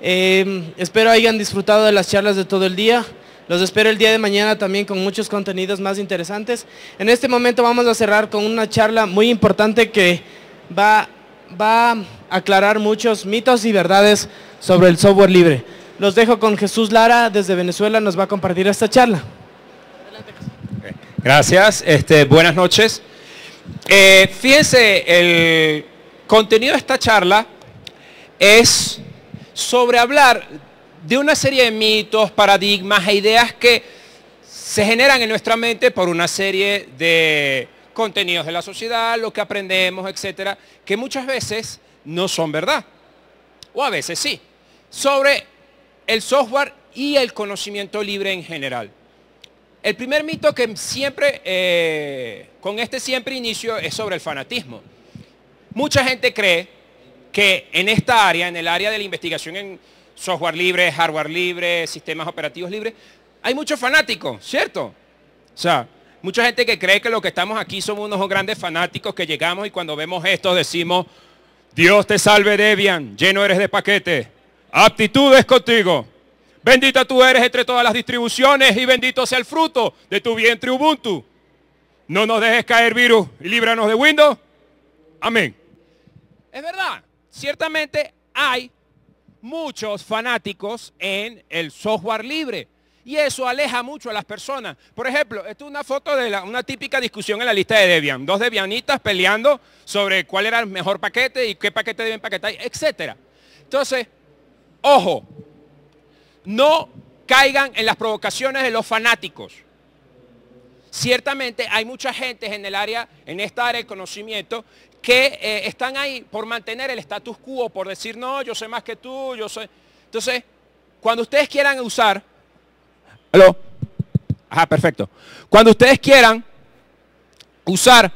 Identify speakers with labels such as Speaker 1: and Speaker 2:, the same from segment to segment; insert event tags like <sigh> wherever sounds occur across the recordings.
Speaker 1: Em, espero hayan disfrutado de las charlas de todo el día. Los espero el día de mañana también con muchos contenidos más interesantes. En este momento vamos a cerrar con una charla muy importante que va, va a aclarar muchos mitos y verdades sobre el software libre. Los dejo con Jesús Lara desde Venezuela, nos va a compartir esta charla.
Speaker 2: Gracias, este, buenas noches. Eh, fíjense, el contenido de esta charla es sobre hablar de una serie de mitos, paradigmas e ideas que se generan en nuestra mente por una serie de contenidos de la sociedad, lo que aprendemos, etcétera, que muchas veces no son verdad, o a veces sí, sobre el software y el conocimiento libre en general. El primer mito que siempre, eh, con este siempre inicio, es sobre el fanatismo. Mucha gente cree que en esta área, en el área de la investigación en software libre, hardware libre, sistemas operativos libres, hay muchos fanáticos, ¿cierto? O sea, mucha gente que cree que lo que estamos aquí somos unos grandes fanáticos que llegamos y cuando vemos esto decimos, Dios te salve Debian, lleno eres de paquetes, aptitudes contigo. Bendita tú eres entre todas las distribuciones y bendito sea el fruto de tu vientre Ubuntu. No nos dejes caer virus y líbranos de Windows. Amén. Es verdad. Ciertamente hay muchos fanáticos en el software libre. Y eso aleja mucho a las personas. Por ejemplo, esto es una foto de una típica discusión en la lista de Debian. Dos Debianitas peleando sobre cuál era el mejor paquete y qué paquete deben paquetar, etc. Entonces, ojo, no caigan en las provocaciones de los fanáticos. Ciertamente hay mucha gente en el área, en esta área de conocimiento, que eh, están ahí por mantener el status quo, por decir, no, yo sé más que tú, yo soy... Entonces, cuando ustedes quieran usar... ¿Aló? Ajá, perfecto. Cuando ustedes quieran usar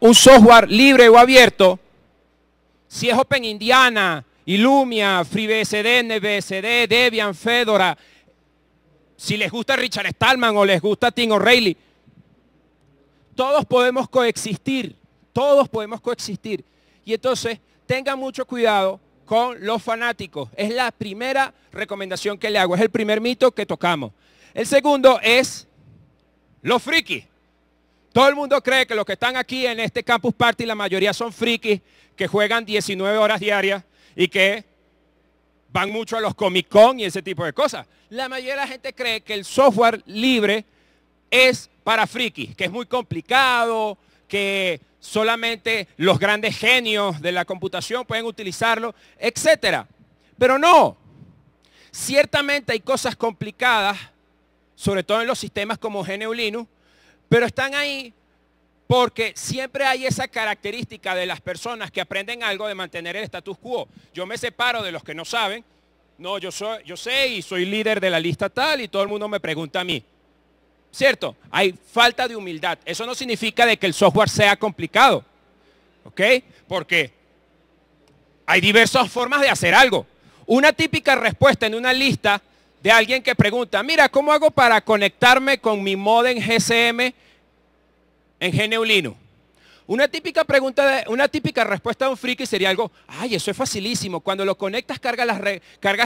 Speaker 2: un software libre o abierto, si es Open Indiana, Illumia, FreeBSD, NBSD, Debian, Fedora, si les gusta Richard Stallman o les gusta Tim O'Reilly, todos podemos coexistir. Todos podemos coexistir. Y entonces, tenga mucho cuidado con los fanáticos. Es la primera recomendación que le hago. Es el primer mito que tocamos. El segundo es los frikis. Todo el mundo cree que los que están aquí en este campus party, la mayoría son frikis, que juegan 19 horas diarias y que van mucho a los Comic Con y ese tipo de cosas. La mayoría de la gente cree que el software libre es para frikis, que es muy complicado, que solamente los grandes genios de la computación pueden utilizarlo, etc. Pero no, ciertamente hay cosas complicadas, sobre todo en los sistemas como GNU Linux, pero están ahí porque siempre hay esa característica de las personas que aprenden algo de mantener el status quo. Yo me separo de los que no saben. No, yo, soy, yo sé y soy líder de la lista tal y todo el mundo me pregunta a mí. ¿Cierto? Hay falta de humildad. Eso no significa de que el software sea complicado. ¿Ok? Porque hay diversas formas de hacer algo. Una típica respuesta en una lista de alguien que pregunta, mira, ¿cómo hago para conectarme con mi modem GCM en Geneulino? Una típica pregunta, una típica respuesta de un friki sería algo, ay, eso es facilísimo. Cuando lo conectas, cargas,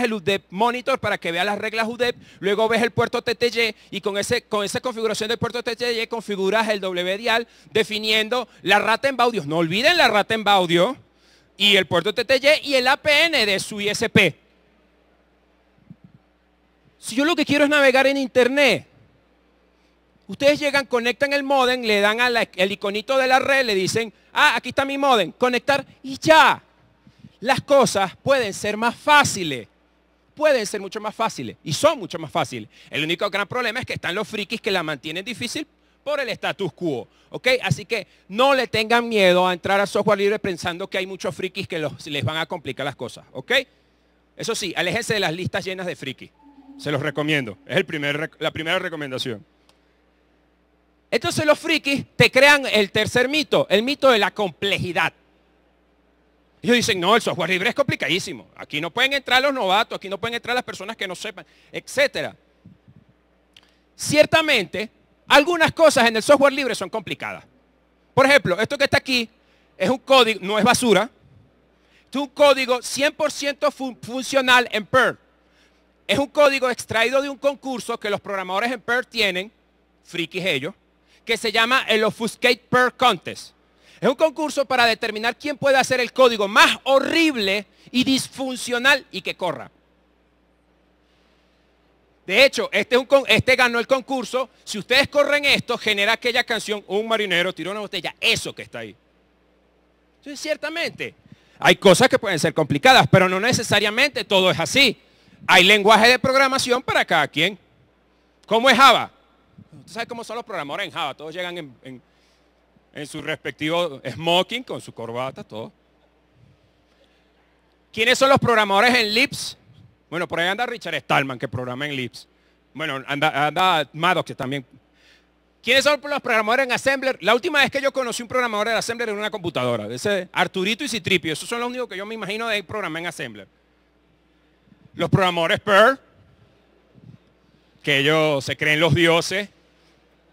Speaker 2: el UDEP monitor para que vea las reglas UDEP, luego ves el puerto TTY y con, ese, con esa configuración del puerto TTY configuras el WDIAL definiendo la rata en baudio. No olviden la rata en baudio y el puerto TTY y el APN de su ISP. Si yo lo que quiero es navegar en internet, Ustedes llegan, conectan el modem, le dan al iconito de la red, le dicen, ah, aquí está mi modem, conectar y ya. Las cosas pueden ser más fáciles, pueden ser mucho más fáciles y son mucho más fáciles. El único gran problema es que están los frikis que la mantienen difícil por el status quo, ¿ok? Así que no le tengan miedo a entrar a software libre pensando que hay muchos frikis que les van a complicar las cosas, ¿ok? Eso sí, aléjense de las listas llenas de frikis. Se los recomiendo. Es la primera recomendación. Entonces los frikis te crean el tercer mito, el mito de la complejidad. Ellos dicen, no, el software libre es complicadísimo. Aquí no pueden entrar los novatos, aquí no pueden entrar las personas que no sepan, etc. Ciertamente, algunas cosas en el software libre son complicadas. Por ejemplo, esto que está aquí es un código, no es basura, es un código 100% funcional en Perl. Es un código extraído de un concurso que los programadores en Perl tienen, frikis ellos, que se llama el Offuscate Per Contest. Es un concurso para determinar quién puede hacer el código más horrible y disfuncional y que corra. De hecho, este, este ganó el concurso. Si ustedes corren esto, genera aquella canción, un marinero tiró una botella, eso que está ahí. Entonces, ciertamente, hay cosas que pueden ser complicadas, pero no necesariamente todo es así. Hay lenguaje de programación para cada quien. ¿Cómo es Java? Usted sabe cómo son los programadores en Java. Todos llegan en, en, su respectivo smoking, con su corbata, todo. ¿Quiénes son los programadores en Lips? Bueno, por ahí anda Richard Stallman, que programa en Lips. Bueno, anda, anda Maddox, que también. ¿Quiénes son los programadores en Assembler? La última vez que yo conocí un programador de Assembler en una computadora. ese Arturito y Citripio. Esos son los únicos que yo me imagino de programar en Assembler. Los programadores Perl que ellos se creen los dioses.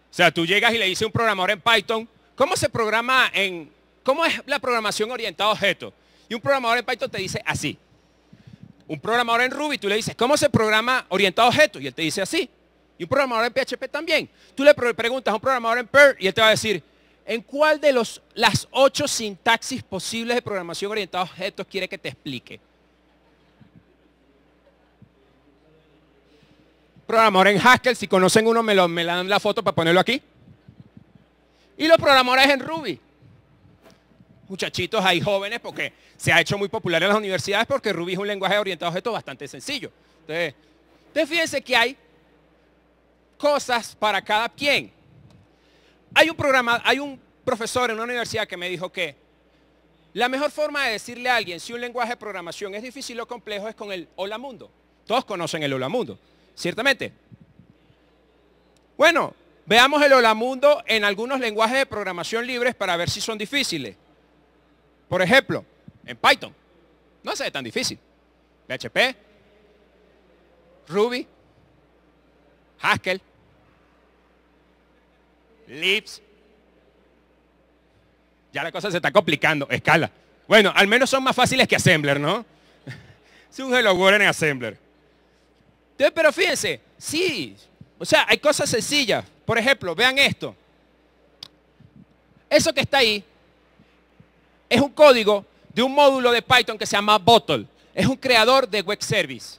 Speaker 2: O sea, tú llegas y le dices a un programador en Python, ¿cómo se programa en, cómo es la programación orientada a objetos? Y un programador en Python te dice así. Un programador en Ruby, tú le dices, ¿cómo se programa orientado a objetos? Y él te dice así. Y un programador en PHP también. Tú le preguntas a un programador en Perl y él te va a decir, ¿en cuál de los, las ocho sintaxis posibles de programación orientada a objetos quiere que te explique? programador en Haskell. Si conocen uno, me, lo, me dan la foto para ponerlo aquí. Y los programadores en Ruby. Muchachitos hay jóvenes, porque se ha hecho muy popular en las universidades, porque Ruby es un lenguaje orientado a objetos bastante sencillo. Entonces, fíjense que hay cosas para cada quien. Hay un programa, hay un profesor en una universidad que me dijo que la mejor forma de decirle a alguien si un lenguaje de programación es difícil o complejo es con el hola mundo. Todos conocen el hola mundo ciertamente. Bueno, veamos el hola mundo en algunos lenguajes de programación libres para ver si son difíciles. Por ejemplo, en Python. No es tan difícil. PHP, Ruby, Haskell, Lips. Ya la cosa se está complicando. Escala. Bueno, al menos son más fáciles que Assembler, ¿no? Es un Hello World en Assembler pero fíjense, sí, o sea, hay cosas sencillas. Por ejemplo, vean esto. Eso que está ahí es un código de un módulo de Python que se llama Bottle. Es un creador de web service.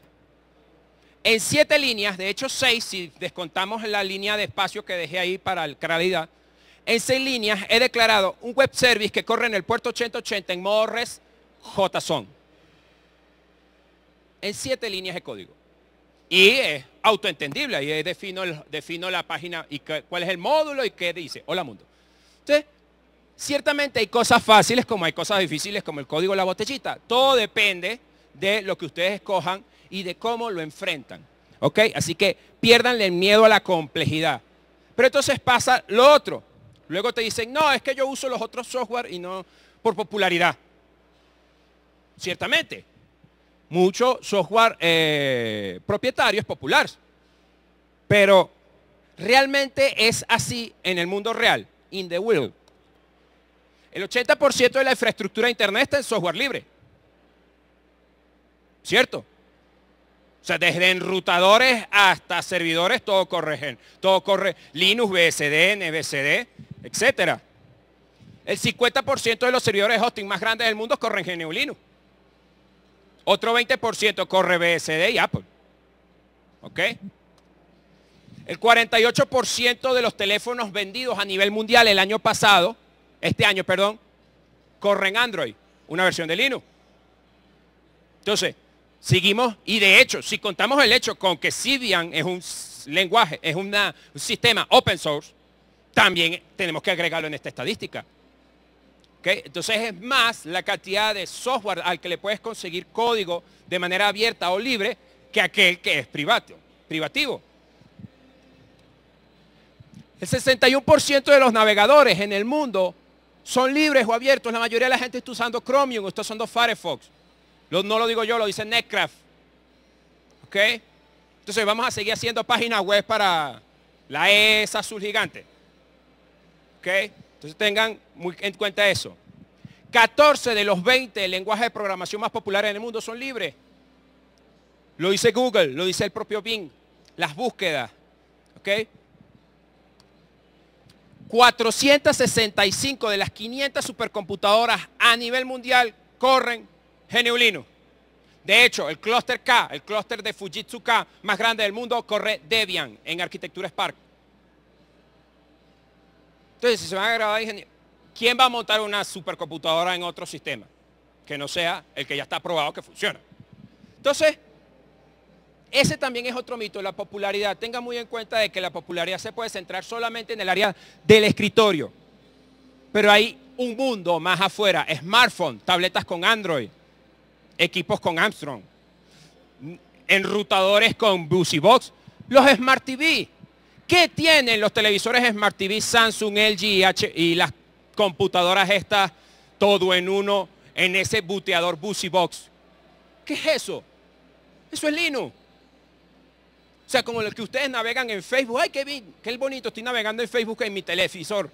Speaker 2: En siete líneas, de hecho seis, si descontamos la línea de espacio que dejé ahí para la claridad, en seis líneas he declarado un web service que corre en el puerto 8080 en modo res JSON. En siete líneas de código. Y es autoentendible, ahí defino, defino la página y cuál es el módulo y qué dice. Hola mundo. Entonces, ciertamente hay cosas fáciles como hay cosas difíciles como el código de la botellita. Todo depende de lo que ustedes escojan y de cómo lo enfrentan. ¿Ok? Así que piérdanle el miedo a la complejidad. Pero entonces pasa lo otro. Luego te dicen, no, es que yo uso los otros software y no por popularidad. Ciertamente, mucho software eh, propietarios populares. Pero realmente es así en el mundo real, in the world. El 80% de la infraestructura de Internet está en software libre. ¿Cierto? O sea, desde enrutadores hasta servidores, todo corre, todo corre Linux, BSD, NBCD, etc. El 50% de los servidores hosting más grandes del mundo corren GNU Linux. Otro 20% corre BSD y Apple. Pues. ¿Ok? El 48% de los teléfonos vendidos a nivel mundial el año pasado, este año, perdón, corren Android, una versión de Linux. Entonces, seguimos y de hecho, si contamos el hecho con que sidian es un lenguaje, es un sistema open source, también tenemos que agregarlo en esta estadística. Entonces es más la cantidad de software al que le puedes conseguir código de manera abierta o libre que aquel que es privativo. El 61% de los navegadores en el mundo son libres o abiertos. La mayoría de la gente está usando Chromium, está usando Firefox. no lo digo yo, lo dice Netcraft. Entonces vamos a seguir haciendo páginas web para la e, ESA Azul Gigante. ¿Ok? Entonces tengan muy en cuenta eso. 14 de los 20 lenguajes de programación más populares en el mundo son libres. Lo dice Google, lo dice el propio Bing, las búsquedas. ¿Ok? 465 de las 500 supercomputadoras a nivel mundial corren GNU Linux. De hecho, el clúster K, el clúster de Fujitsu K más grande del mundo, corre Debian en arquitectura Spark. Entonces, si se van a grabar ingenieros, ¿quién va a montar una supercomputadora en otro sistema? Que no sea el que ya está probado que funciona. Entonces, ese también es otro mito, la popularidad. Tenga muy en cuenta de que la popularidad se puede centrar solamente en el área del escritorio. Pero hay un mundo más afuera, smartphone, tabletas con Android, equipos con Armstrong, enrutadores con Box, los Smart TV, ¿Qué tienen los televisores Smart TV Samsung, LG y, las computadoras estas todo en uno en ese buteador Busy Box? ¿Qué es eso? Eso es Linux. O sea, como los que ustedes navegan en Facebook. ¡Ay, qué, qué bonito! Estoy navegando en Facebook en mi televisor.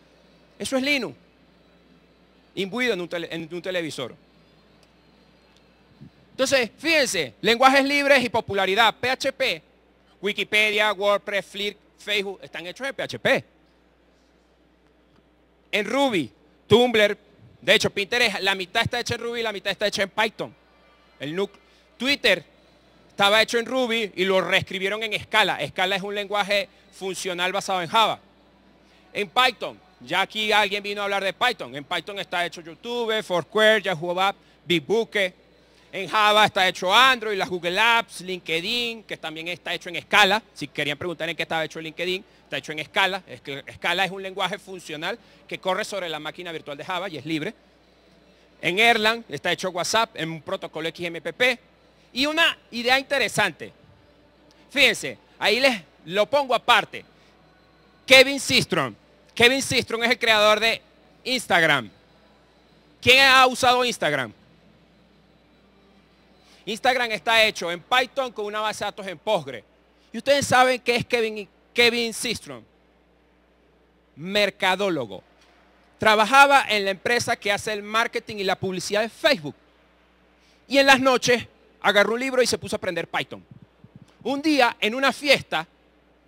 Speaker 2: Eso es Linux. Imbuido en un, en un televisor. Entonces, fíjense, lenguajes libres y popularidad. PHP, Wikipedia, WordPress, Flickr, Facebook están hechos de PHP. En Ruby, Tumblr, de hecho Pinterest, la mitad está hecha en Ruby y la mitad está hecha en Python. El Twitter estaba hecho en Ruby y lo reescribieron en Scala. Scala es un lenguaje funcional basado en Java. En Python, ya aquí alguien vino a hablar de Python. En Python está hecho YouTube, Foursquare, Yahoo App, en Java está hecho Android, las Google Apps, LinkedIn, que también está hecho en escala. Si querían preguntar en qué estaba hecho LinkedIn, está hecho en escala. Escala es un lenguaje funcional que corre sobre la máquina virtual de Java y es libre. En Erlang está hecho WhatsApp en un protocolo XMPP. Y una idea interesante. Fíjense, ahí les lo pongo aparte. Kevin Systrom. Kevin Systrom es el creador de Instagram. ¿Quién ha usado Instagram? Instagram está hecho en Python con una base de datos en Postgre. Y ustedes saben qué es Kevin, Kevin Mercadólogo. Trabajaba en la empresa que hace el marketing y la publicidad de Facebook. Y en las noches agarró un libro y se puso a aprender Python. Un día en una fiesta,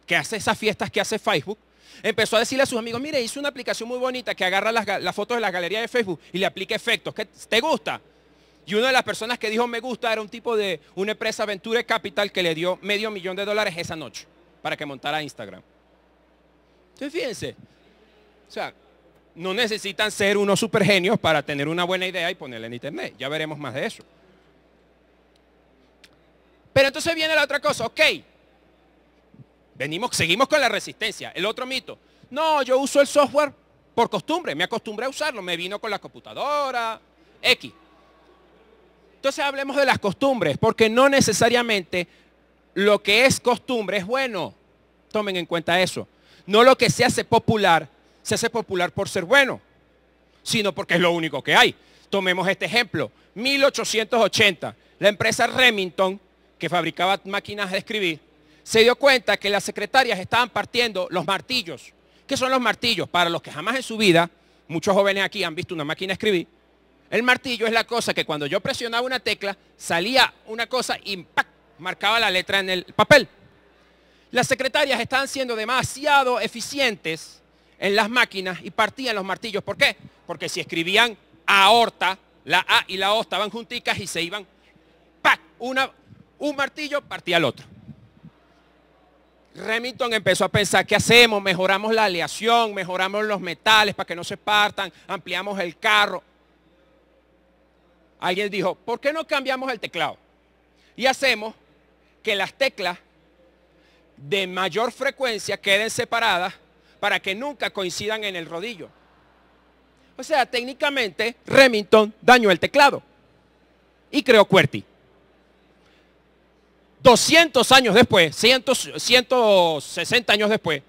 Speaker 2: que hace esas fiestas que hace Facebook, empezó a decirle a sus amigos, mire, hice una aplicación muy bonita que agarra las, fotos de las galerías de Facebook y le aplica efectos. ¿Qué, ¿Te gusta? Y una de las personas que dijo me gusta era un tipo de una empresa Venture Capital que le dio medio millón de dólares esa noche para que montara Instagram. Entonces fíjense, o sea, no necesitan ser unos super genios para tener una buena idea y ponerla en internet. Ya veremos más de eso. Pero entonces viene la otra cosa, ok. Venimos, seguimos con la resistencia. El otro mito. No, yo uso el software por costumbre, me acostumbré a usarlo, me vino con la computadora, X. Entonces hablemos de las costumbres, porque no necesariamente lo que es costumbre es bueno. Tomen en cuenta eso. No lo que se hace popular, se hace popular por ser bueno, sino porque es lo único que hay. Tomemos este ejemplo. 1880, la empresa Remington, que fabricaba máquinas de escribir, se dio cuenta que las secretarias estaban partiendo los martillos. ¿Qué son los martillos? Para los que jamás en su vida, muchos jóvenes aquí han visto una máquina de escribir, el martillo es la cosa que cuando yo presionaba una tecla, salía una cosa y marcaba la letra en el papel. Las secretarias estaban siendo demasiado eficientes en las máquinas y partían los martillos. ¿Por qué? Porque si escribían aorta, la A y la O estaban junticas y se iban, ¡pac! un martillo partía al otro. Remington empezó a pensar, ¿qué hacemos? Mejoramos la aleación, mejoramos los metales para que no se partan, ampliamos el carro alguien dijo, ¿por qué no cambiamos el teclado? Y hacemos que las teclas de mayor frecuencia queden separadas para que nunca coincidan en el rodillo. O sea, técnicamente Remington dañó el teclado y creó QWERTY. 200 años después, 160 años después,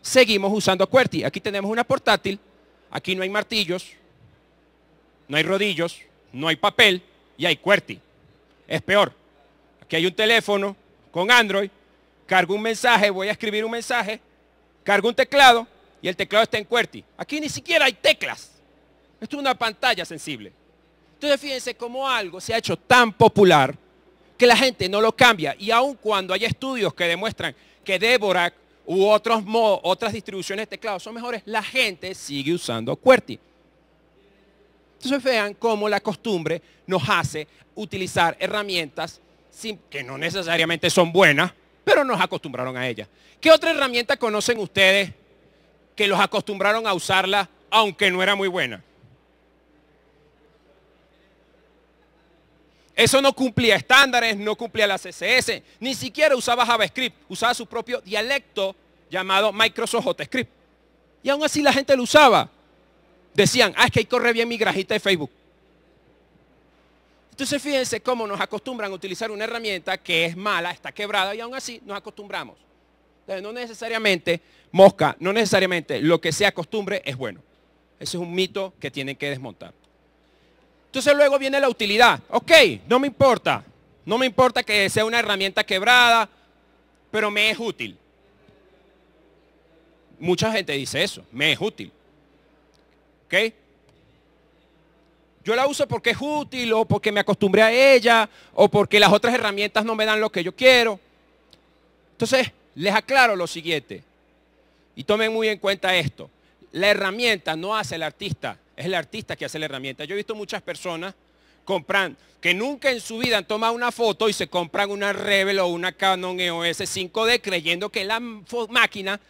Speaker 2: seguimos usando QWERTY. Aquí tenemos una portátil, aquí no hay martillos, no hay rodillos, no hay papel y hay QWERTY. Es peor. Aquí hay un teléfono con Android, cargo un mensaje, voy a escribir un mensaje, cargo un teclado y el teclado está en QWERTY. Aquí ni siquiera hay teclas. Esto es una pantalla sensible. Entonces fíjense cómo algo se ha hecho tan popular que la gente no lo cambia. Y aun cuando hay estudios que demuestran que Dvorak u otros otras distribuciones de teclado son mejores, la gente sigue usando QWERTY. Entonces vean cómo la costumbre nos hace utilizar herramientas sin, que no necesariamente son buenas, pero nos acostumbraron a ellas. ¿Qué otra herramienta conocen ustedes que los acostumbraron a usarla aunque no era muy buena? Eso no cumplía estándares, no cumplía la CSS, ni siquiera usaba JavaScript, usaba su propio dialecto llamado Microsoft JavaScript. Y aún así la gente lo usaba decían, ah, es que ahí corre bien mi grajita de Facebook. Entonces fíjense cómo nos acostumbran a utilizar una herramienta que es mala, está quebrada y aún así nos acostumbramos. no necesariamente, mosca, no necesariamente lo que sea acostumbre es bueno. Ese es un mito que tienen que desmontar. Entonces luego viene la utilidad. Ok, no me importa. No me importa que sea una herramienta quebrada, pero me es útil. Mucha gente dice eso, me es útil. Yo la uso porque es útil o porque me acostumbré a ella o porque las otras herramientas no me dan lo que yo quiero. Entonces, les aclaro lo siguiente. Y tomen muy en cuenta esto. La herramienta no hace el artista, es el artista que hace la herramienta. Yo he visto muchas personas compran, que nunca en su vida han tomado una foto y se compran una Rebel o una Canon EOS 5D creyendo que la máquina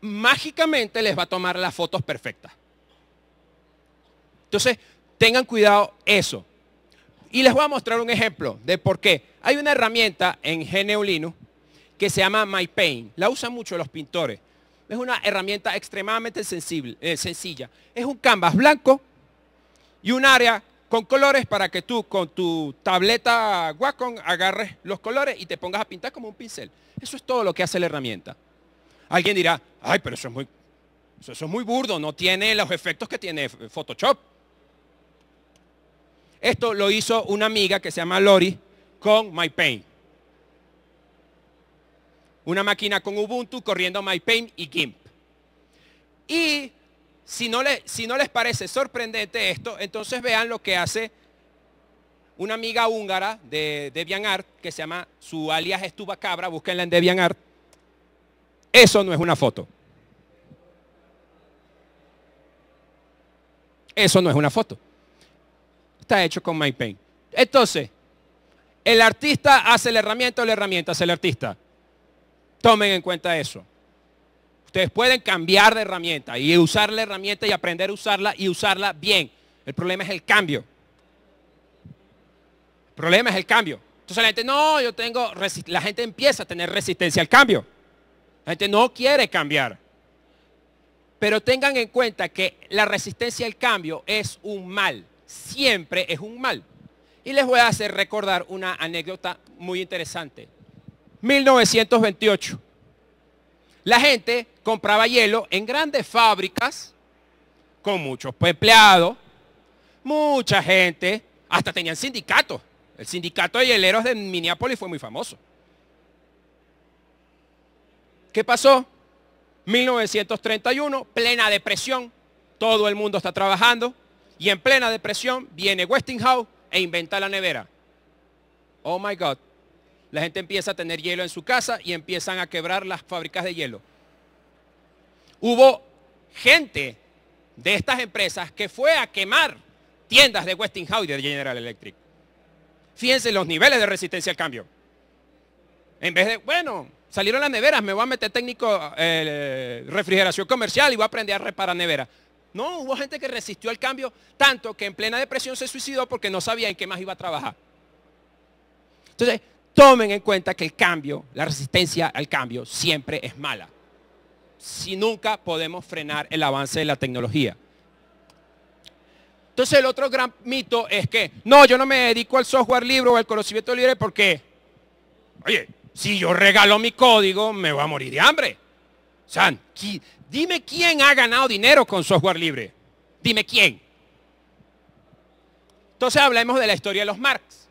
Speaker 2: mágicamente les va a tomar las fotos perfectas. Entonces, tengan cuidado eso. Y les voy a mostrar un ejemplo de por qué. Hay una herramienta en GNU Linux que se llama MyPaint. La usan mucho los pintores. Es una herramienta extremadamente eh, sencilla. Es un canvas blanco y un área con colores para que tú con tu tableta Wacom agarres los colores y te pongas a pintar como un pincel. Eso es todo lo que hace la herramienta. Alguien dirá, ay, pero eso es muy, eso es muy burdo, no tiene los efectos que tiene Photoshop. Esto lo hizo una amiga que se llama Lori con MyPaint. Una máquina con Ubuntu corriendo MyPaint y GIMP. Y si no, les parece sorprendente esto, entonces vean lo que hace una amiga húngara de DeviantArt que se llama, su alias es Cabra, búsquenla en DeviantArt. Eso no es una foto. Eso no es una foto está hecho con MyPaint. Entonces, el artista hace la herramienta o la herramienta hace el artista. Tomen en cuenta eso. Ustedes pueden cambiar de herramienta y usar la herramienta y aprender a usarla y usarla bien. El problema es el cambio. El problema es el cambio. Entonces la gente, no, yo tengo, la gente empieza a tener resistencia al cambio. La gente no quiere cambiar. Pero tengan en cuenta que la resistencia al cambio es un mal siempre es un mal. Y les voy a hacer recordar una anécdota muy interesante. 1928. La gente compraba hielo en grandes fábricas con muchos empleados, mucha gente, hasta tenían sindicatos. El sindicato de hieleros de Minneapolis fue muy famoso. ¿Qué pasó? 1931, plena depresión, todo el mundo está trabajando, y en plena depresión viene Westinghouse e inventa la nevera. Oh my God. La gente empieza a tener hielo en su casa y empiezan a quebrar las fábricas de hielo. Hubo gente de estas empresas que fue a quemar tiendas de Westinghouse y de General Electric. Fíjense los niveles de resistencia al cambio. En vez de, bueno, salieron las neveras, me voy a meter técnico eh, refrigeración comercial y voy a aprender a reparar neveras. No, hubo gente que resistió al cambio tanto que en plena depresión se suicidó porque no sabía en qué más iba a trabajar. Entonces, tomen en cuenta que el cambio, la resistencia al cambio, siempre es mala. Si nunca podemos frenar el avance de la tecnología. Entonces el otro gran mito es que, no, yo no me dedico al software libre o al conocimiento libre porque, oye, si yo regalo mi código, me voy a morir de hambre. San, sea, dime quién ha ganado dinero con software libre. Dime quién. Entonces hablemos de la historia de los Marx.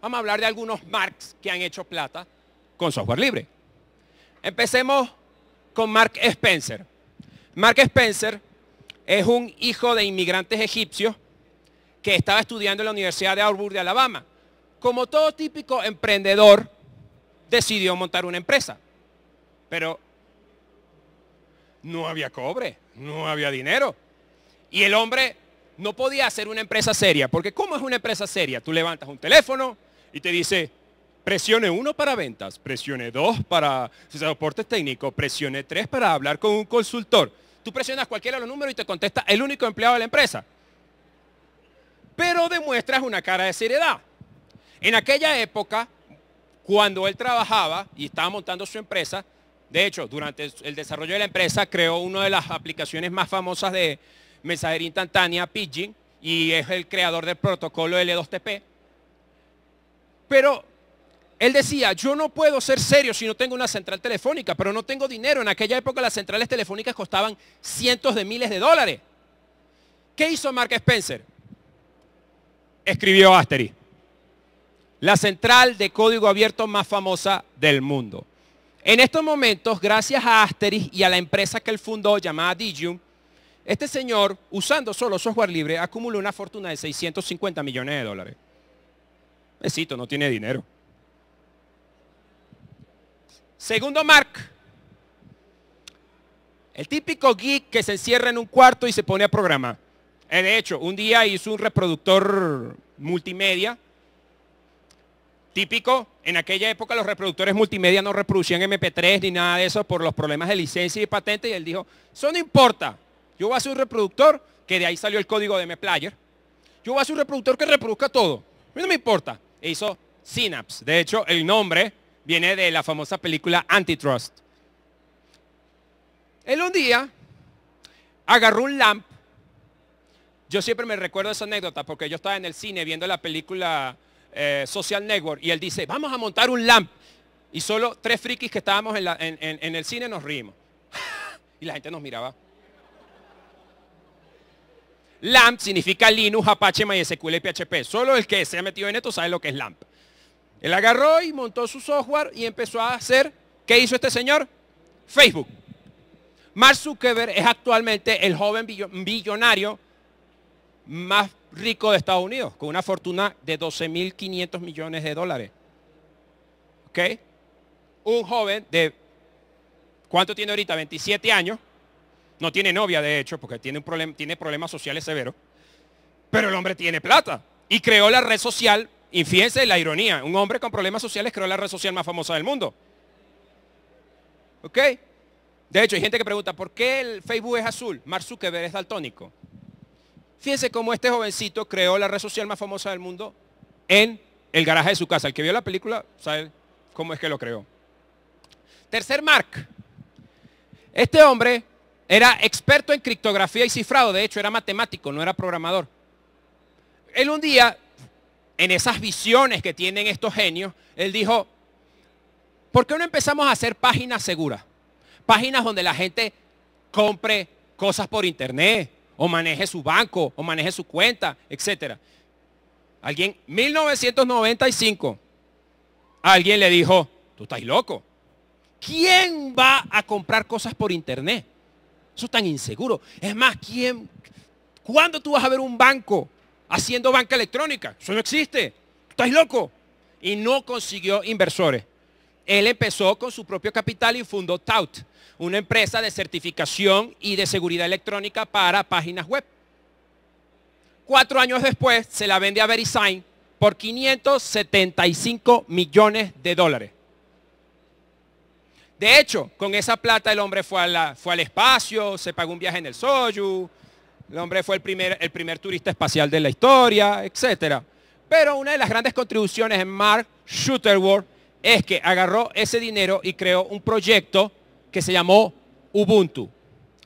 Speaker 2: Vamos a hablar de algunos Marx que han hecho plata con software libre. Empecemos con Mark Spencer. Mark Spencer es un hijo de inmigrantes egipcios que estaba estudiando en la Universidad de Auburn de Alabama. Como todo típico emprendedor, decidió montar una empresa. Pero no había cobre, no había dinero. Y el hombre no podía hacer una empresa seria, porque ¿cómo es una empresa seria? Tú levantas un teléfono y te dice, presione uno para ventas, presione dos para soportes técnicos, presione tres para hablar con un consultor. Tú presionas cualquiera de los números y te contesta el único empleado de la empresa. Pero demuestras una cara de seriedad. En aquella época, cuando él trabajaba y estaba montando su empresa, de hecho, durante el desarrollo de la empresa creó una de las aplicaciones más famosas de mensajería instantánea, Pidgin, y es el creador del protocolo L2TP. Pero él decía, yo no puedo ser serio si no tengo una central telefónica, pero no tengo dinero. En aquella época las centrales telefónicas costaban cientos de miles de dólares. ¿Qué hizo Mark Spencer? Escribió Asteri, la central de código abierto más famosa del mundo. En estos momentos, gracias a Asterix y a la empresa que él fundó llamada Digium, este señor, usando solo software libre, acumuló una fortuna de 650 millones de dólares. Besito, no tiene dinero. Segundo Mark. El típico geek que se encierra en un cuarto y se pone a programar. Eh, de hecho, un día hizo un reproductor multimedia típico en aquella época los reproductores multimedia no reproducían MP3 ni nada de eso por los problemas de licencia y patente y él dijo, eso no importa, yo voy a ser un reproductor, que de ahí salió el código de MPlayer, yo voy a hacer un reproductor que reproduzca todo, a mí no me importa. E hizo Synapse, de hecho el nombre viene de la famosa película Antitrust. Él un día agarró un LAMP, yo siempre me recuerdo esa anécdota porque yo estaba en el cine viendo la película eh, social network y él dice, vamos a montar un LAMP. Y solo tres frikis que estábamos en, el cine nos rimos. <laughs> y la gente nos miraba. LAMP significa Linux, Apache, MySQL y PHP. Solo el que se ha metido en esto sabe lo que es LAMP. Él agarró y montó su software y empezó a hacer, ¿qué hizo este señor? Facebook. Mark Zuckerberg es actualmente el joven billonario más rico de Estados Unidos, con una fortuna de 12.500 millones de dólares. ¿Ok? Un joven de, ¿cuánto tiene ahorita? 27 años. No tiene novia, de hecho, porque tiene, un problema tiene problemas sociales severos. Pero el hombre tiene plata y creó la red social. Y fíjense la ironía, un hombre con problemas sociales creó la red social más famosa del mundo. ¿Ok? De hecho, hay gente que pregunta, ¿por qué el Facebook es azul? Mark Zuckerberg es daltónico. Fíjense cómo este jovencito creó la red social más famosa del mundo en el garaje de su casa. El que vio la película sabe cómo es que lo creó. Tercer Mark. Este hombre era experto en criptografía y cifrado. De hecho, era matemático, no era programador. Él un día, en esas visiones que tienen estos genios, él dijo, ¿por qué no empezamos a hacer páginas seguras? Páginas donde la gente compre cosas por internet, o maneje su banco, o maneje su cuenta, etc. Alguien, 1995, alguien le dijo, tú estás loco. ¿Quién va a comprar cosas por internet? Eso es tan inseguro. Es más, ¿quién? ¿Cuándo tú vas a ver un banco haciendo banca electrónica? Eso no existe. ¿Tú estás loco? Y no consiguió inversores. Él empezó con su propio capital y fundó Taut, una empresa de certificación y de seguridad electrónica para páginas web. Cuatro años después se la vende a VeriSign por 575 millones de dólares. De hecho, con esa plata el hombre fue, fue al espacio, se pagó un viaje en el Soyuz, el hombre fue el primer, el primer turista espacial de la historia, etc. Pero una de las grandes contribuciones en Mark Shutterworth es que agarró ese dinero y creó un proyecto que se llamó Ubuntu,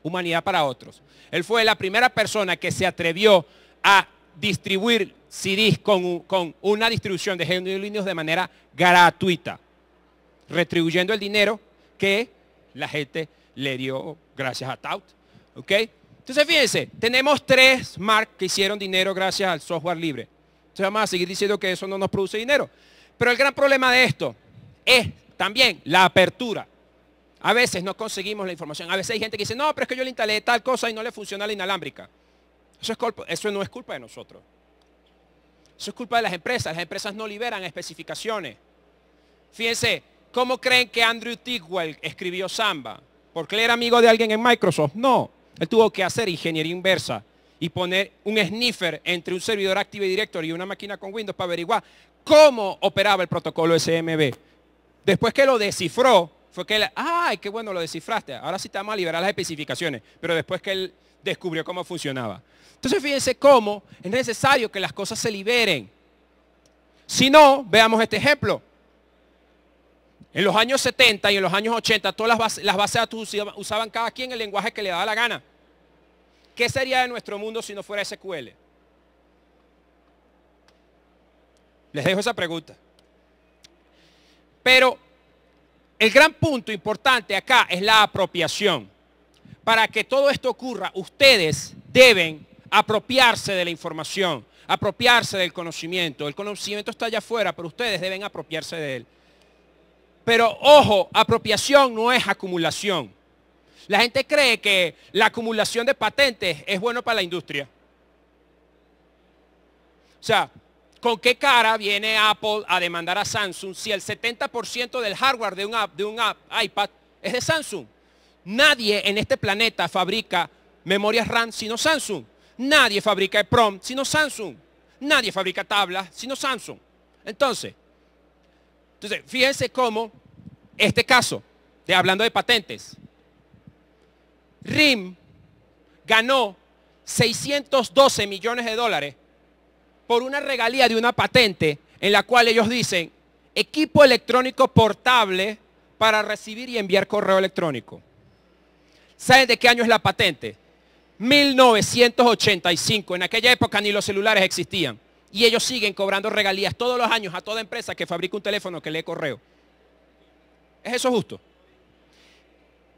Speaker 2: Humanidad para Otros. Él fue la primera persona que se atrevió a distribuir CDs con, una distribución de genio de manera gratuita, retribuyendo el dinero que la gente le dio gracias a Taut. Entonces fíjense, tenemos tres marcas que hicieron dinero gracias al software libre. Entonces vamos a seguir diciendo que eso no nos produce dinero. Pero el gran problema de esto es también la apertura. A veces no conseguimos la información. A veces hay gente que dice, no, pero es que yo le instalé tal cosa y no le funciona la inalámbrica. Eso, es culpa, eso no es culpa de nosotros. Eso es culpa de las empresas. Las empresas no liberan especificaciones. Fíjense, ¿cómo creen que Andrew Tigwell escribió Samba? ¿Porque él era amigo de alguien en Microsoft? No. Él tuvo que hacer ingeniería inversa y poner un sniffer entre un servidor Active Directory y una máquina con Windows para averiguar cómo operaba el protocolo SMB. Después que lo descifró, fue que él, ay, qué bueno, lo descifraste. Ahora sí te vamos a liberar las especificaciones. Pero después que él descubrió cómo funcionaba. Entonces fíjense cómo es necesario que las cosas se liberen. Si no, veamos este ejemplo. En los años 70 y en los años 80, todas las bases, de datos usaban cada quien el lenguaje que le daba la gana. ¿Qué sería de nuestro mundo si no fuera SQL? Les dejo esa pregunta. Pero el gran punto importante acá es la apropiación. Para que todo esto ocurra, ustedes deben apropiarse de la información, apropiarse del conocimiento. El conocimiento está allá afuera, pero ustedes deben apropiarse de él. Pero ojo, apropiación no es acumulación. La gente cree que la acumulación de patentes es bueno para la industria. O sea, ¿Con qué cara viene Apple a demandar a Samsung si el 70% del hardware de un, app, iPad es de Samsung? Nadie en este planeta fabrica memorias RAM sino Samsung. Nadie fabrica prom sino Samsung. Nadie fabrica tablas sino Samsung. Entonces, entonces, fíjense cómo este caso, de hablando de patentes, RIM ganó 612 millones de dólares por una regalía de una patente en la cual ellos dicen equipo electrónico portable para recibir y enviar correo electrónico. ¿Saben de qué año es la patente? 1985. En aquella época ni los celulares existían. Y ellos siguen cobrando regalías todos los años a toda empresa que fabrica un teléfono que lee correo. ¿Es eso justo?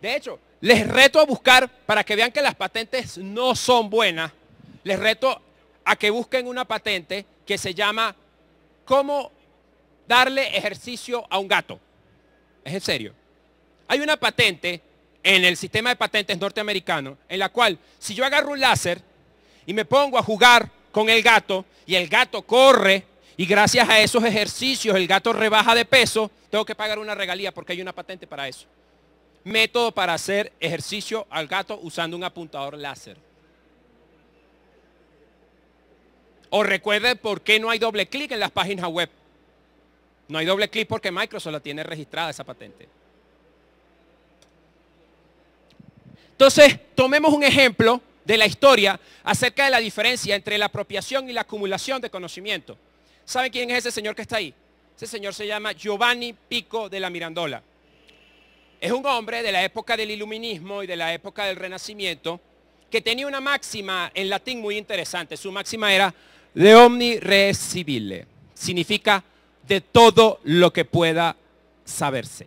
Speaker 2: De hecho, les reto a buscar, para que vean que las patentes no son buenas, les reto a que busquen una patente que se llama ¿Cómo darle ejercicio a un gato? Es en serio. Hay una patente en el sistema de patentes norteamericano en la cual si yo agarro un láser y me pongo a jugar con el gato y el gato corre y gracias a esos ejercicios el gato rebaja de peso, tengo que pagar una regalía porque hay una patente para eso. Método para hacer ejercicio al gato usando un apuntador láser. O recuerde por qué no hay doble clic en las páginas web. No hay doble clic porque Microsoft la tiene registrada esa patente. Entonces, tomemos un ejemplo de la historia acerca de la diferencia entre la apropiación y la acumulación de conocimiento. ¿Sabe quién es ese señor que está ahí? Ese señor se llama Giovanni Pico de la Mirandola. Es un hombre de la época del iluminismo y de la época del renacimiento que tenía una máxima en latín muy interesante. Su máxima era de omni recibile. Significa de todo lo que pueda saberse.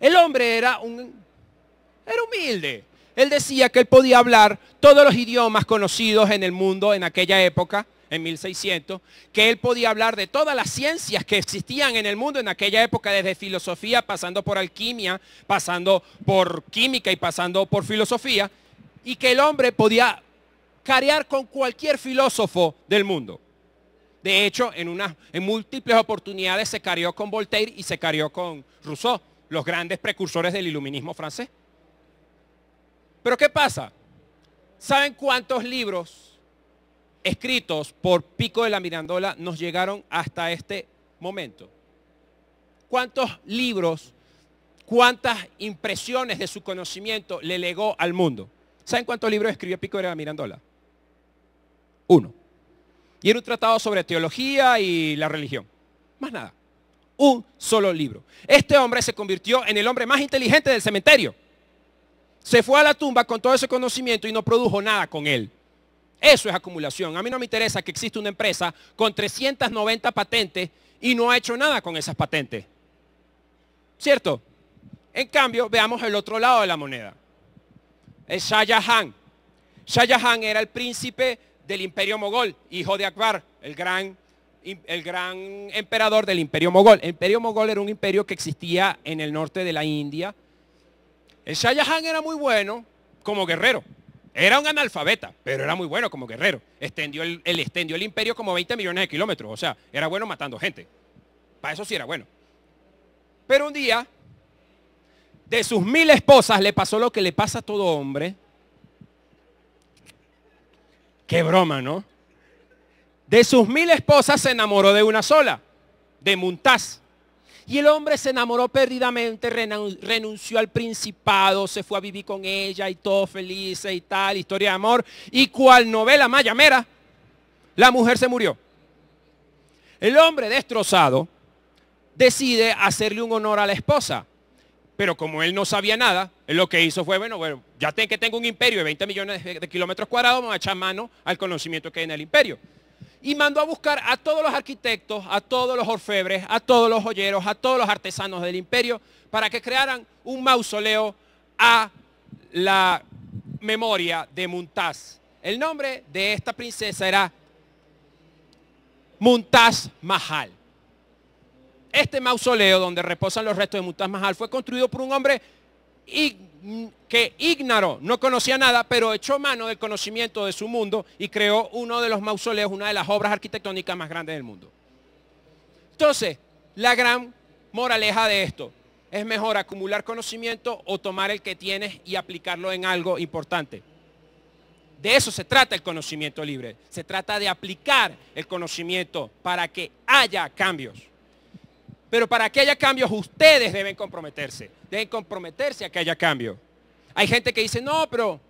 Speaker 2: El hombre era un era humilde. Él decía que él podía hablar todos los idiomas conocidos en el mundo en aquella época, en 1600, que él podía hablar de todas las ciencias que existían en el mundo en aquella época, desde filosofía, pasando por alquimia, pasando por química y pasando por filosofía, y que el hombre podía carear con cualquier filósofo del mundo. De hecho, en, en múltiples oportunidades se carió con Voltaire y se carió con Rousseau, los grandes precursores del iluminismo francés. Pero ¿qué pasa? ¿Saben cuántos libros escritos por Pico de la Mirandola nos llegaron hasta este momento? ¿Cuántos libros, cuántas impresiones de su conocimiento le legó al mundo? ¿Saben cuántos libros escribió Pico de la Mirandola? Uno. Y era un tratado sobre teología y la religión. Más nada. Un solo libro. Este hombre se convirtió en el hombre más inteligente del cementerio. Se fue a la tumba con todo ese conocimiento y no produjo nada con él. Eso es acumulación. A mí no me interesa que existe una empresa con 390 patentes y no ha hecho nada con esas patentes. ¿Cierto? En cambio, veamos el otro lado de la moneda. Es Shaya Han. era el príncipe del imperio mogol, hijo de Akbar, el gran, el gran emperador del imperio mogol. El imperio mogol era un imperio que existía en el norte de la India. El Shah Jahan era muy bueno como guerrero. Era un analfabeta, pero era muy bueno como guerrero. Extendió el, extendió el imperio como 20 millones de kilómetros. O sea, era bueno matando gente. Para eso sí era bueno. Pero un día, de sus mil esposas le pasó lo que le pasa a todo hombre, Qué broma, ¿no? De sus mil esposas se enamoró de una sola, de Muntaz. Y el hombre se enamoró perdidamente, renunció al principado, se fue a vivir con ella y todo feliz y tal, historia de amor. Y cual novela mayamera, la mujer se murió. El hombre destrozado decide hacerle un honor a la esposa pero como él no sabía nada, lo que hizo fue, bueno, bueno, ya que tengo un imperio de 20 millones de, kilómetros cuadrados, vamos a echar mano al conocimiento que hay en el imperio. Y mandó a buscar a todos los arquitectos, a todos los orfebres, a todos los joyeros, a todos los artesanos del imperio, para que crearan un mausoleo a la memoria de Muntaz. El nombre de esta princesa era Muntaz Mahal. Este mausoleo donde reposan los restos de Mutaz Mahal fue construido por un hombre que ignoró, no conocía nada, pero echó mano del conocimiento de su mundo y creó uno de los mausoleos, una de las obras arquitectónicas más grandes del mundo. Entonces, la gran moraleja de esto es mejor acumular conocimiento o tomar el que tienes y aplicarlo en algo importante. De eso se trata el conocimiento libre. Se trata de aplicar el conocimiento para que haya cambios. Pero para que haya cambios, ustedes deben comprometerse. Deben comprometerse a que haya cambio. Hay gente que dice, no, pero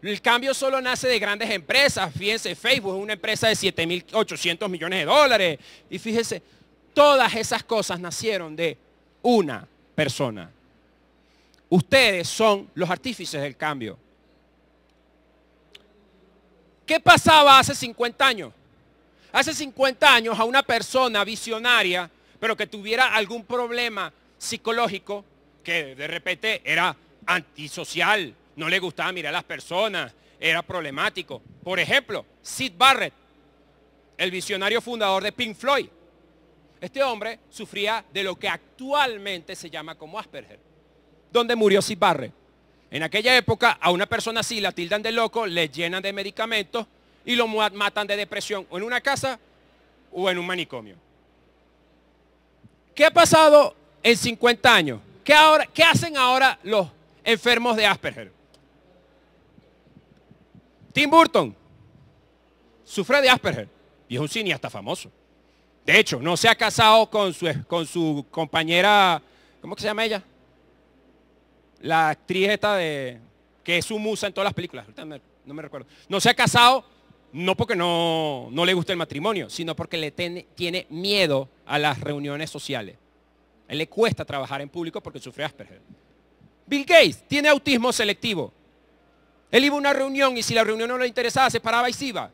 Speaker 2: el cambio solo nace de grandes empresas. Fíjense, Facebook es una empresa de 7.800 millones de dólares. Y fíjense, todas esas cosas nacieron de una persona. Ustedes son los artífices del cambio. ¿Qué pasaba hace 50 años? Hace 50 años a una persona visionaria pero que tuviera algún problema psicológico que de repente era antisocial, no le gustaba mirar a las personas, era problemático. Por ejemplo, Sid Barrett, el visionario fundador de Pink Floyd. Este hombre sufría de lo que actualmente se llama como Asperger. donde murió Sid Barrett? En aquella época a una persona así la tildan de loco, le llenan de medicamentos y lo matan de depresión o en una casa o en un manicomio. ¿Qué ha pasado en 50 años? ¿Qué, ahora, ¿Qué hacen ahora los enfermos de Asperger? Tim Burton sufre de Asperger y es un cineasta famoso. De hecho, no se ha casado con su, con su compañera, ¿cómo que se llama ella? La actriz esta de, que es su musa en todas las películas, no me recuerdo. No se ha casado no porque no, no le guste el matrimonio, sino porque le tiene miedo a las reuniones sociales. él le cuesta trabajar en público porque sufre Asperger. Bill Gates tiene autismo selectivo. Él iba a una reunión y si la reunión no le interesaba, se paraba y se iba.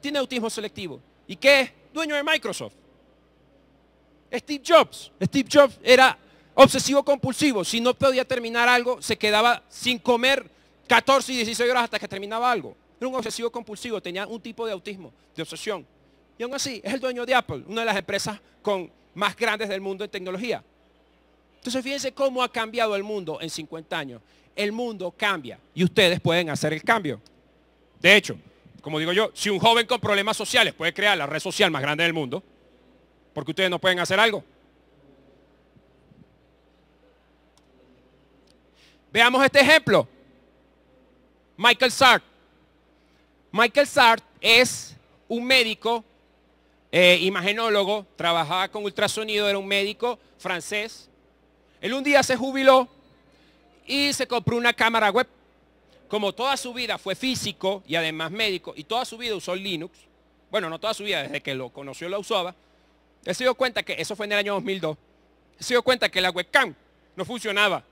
Speaker 2: Tiene autismo selectivo. ¿Y qué Dueño de Microsoft. Steve Jobs. Steve Jobs era obsesivo compulsivo. Si no podía terminar algo, se quedaba sin comer 14 y 16 horas hasta que terminaba algo. Era un obsesivo compulsivo, tenía un tipo de autismo, de obsesión. Y aún así, es el dueño de Apple, una de las empresas con, más grandes del mundo en tecnología. Entonces fíjense cómo ha cambiado el mundo en 50 años. El mundo cambia y ustedes pueden hacer el cambio. De hecho, como digo yo, si un joven con problemas sociales puede crear la red social más grande del mundo, porque ustedes no pueden hacer algo. Veamos este ejemplo. Michael Sark, Michael Sartre es un médico, eh, imagenólogo, trabajaba con ultrasonido, era un médico francés. Él un día se jubiló y se compró una cámara web. Como toda su vida fue físico y además médico, y toda su vida usó Linux, bueno, no toda su vida, desde que lo conoció lo usaba, él se dio cuenta que, eso fue en el año 2002, se dio cuenta que la webcam no funcionaba.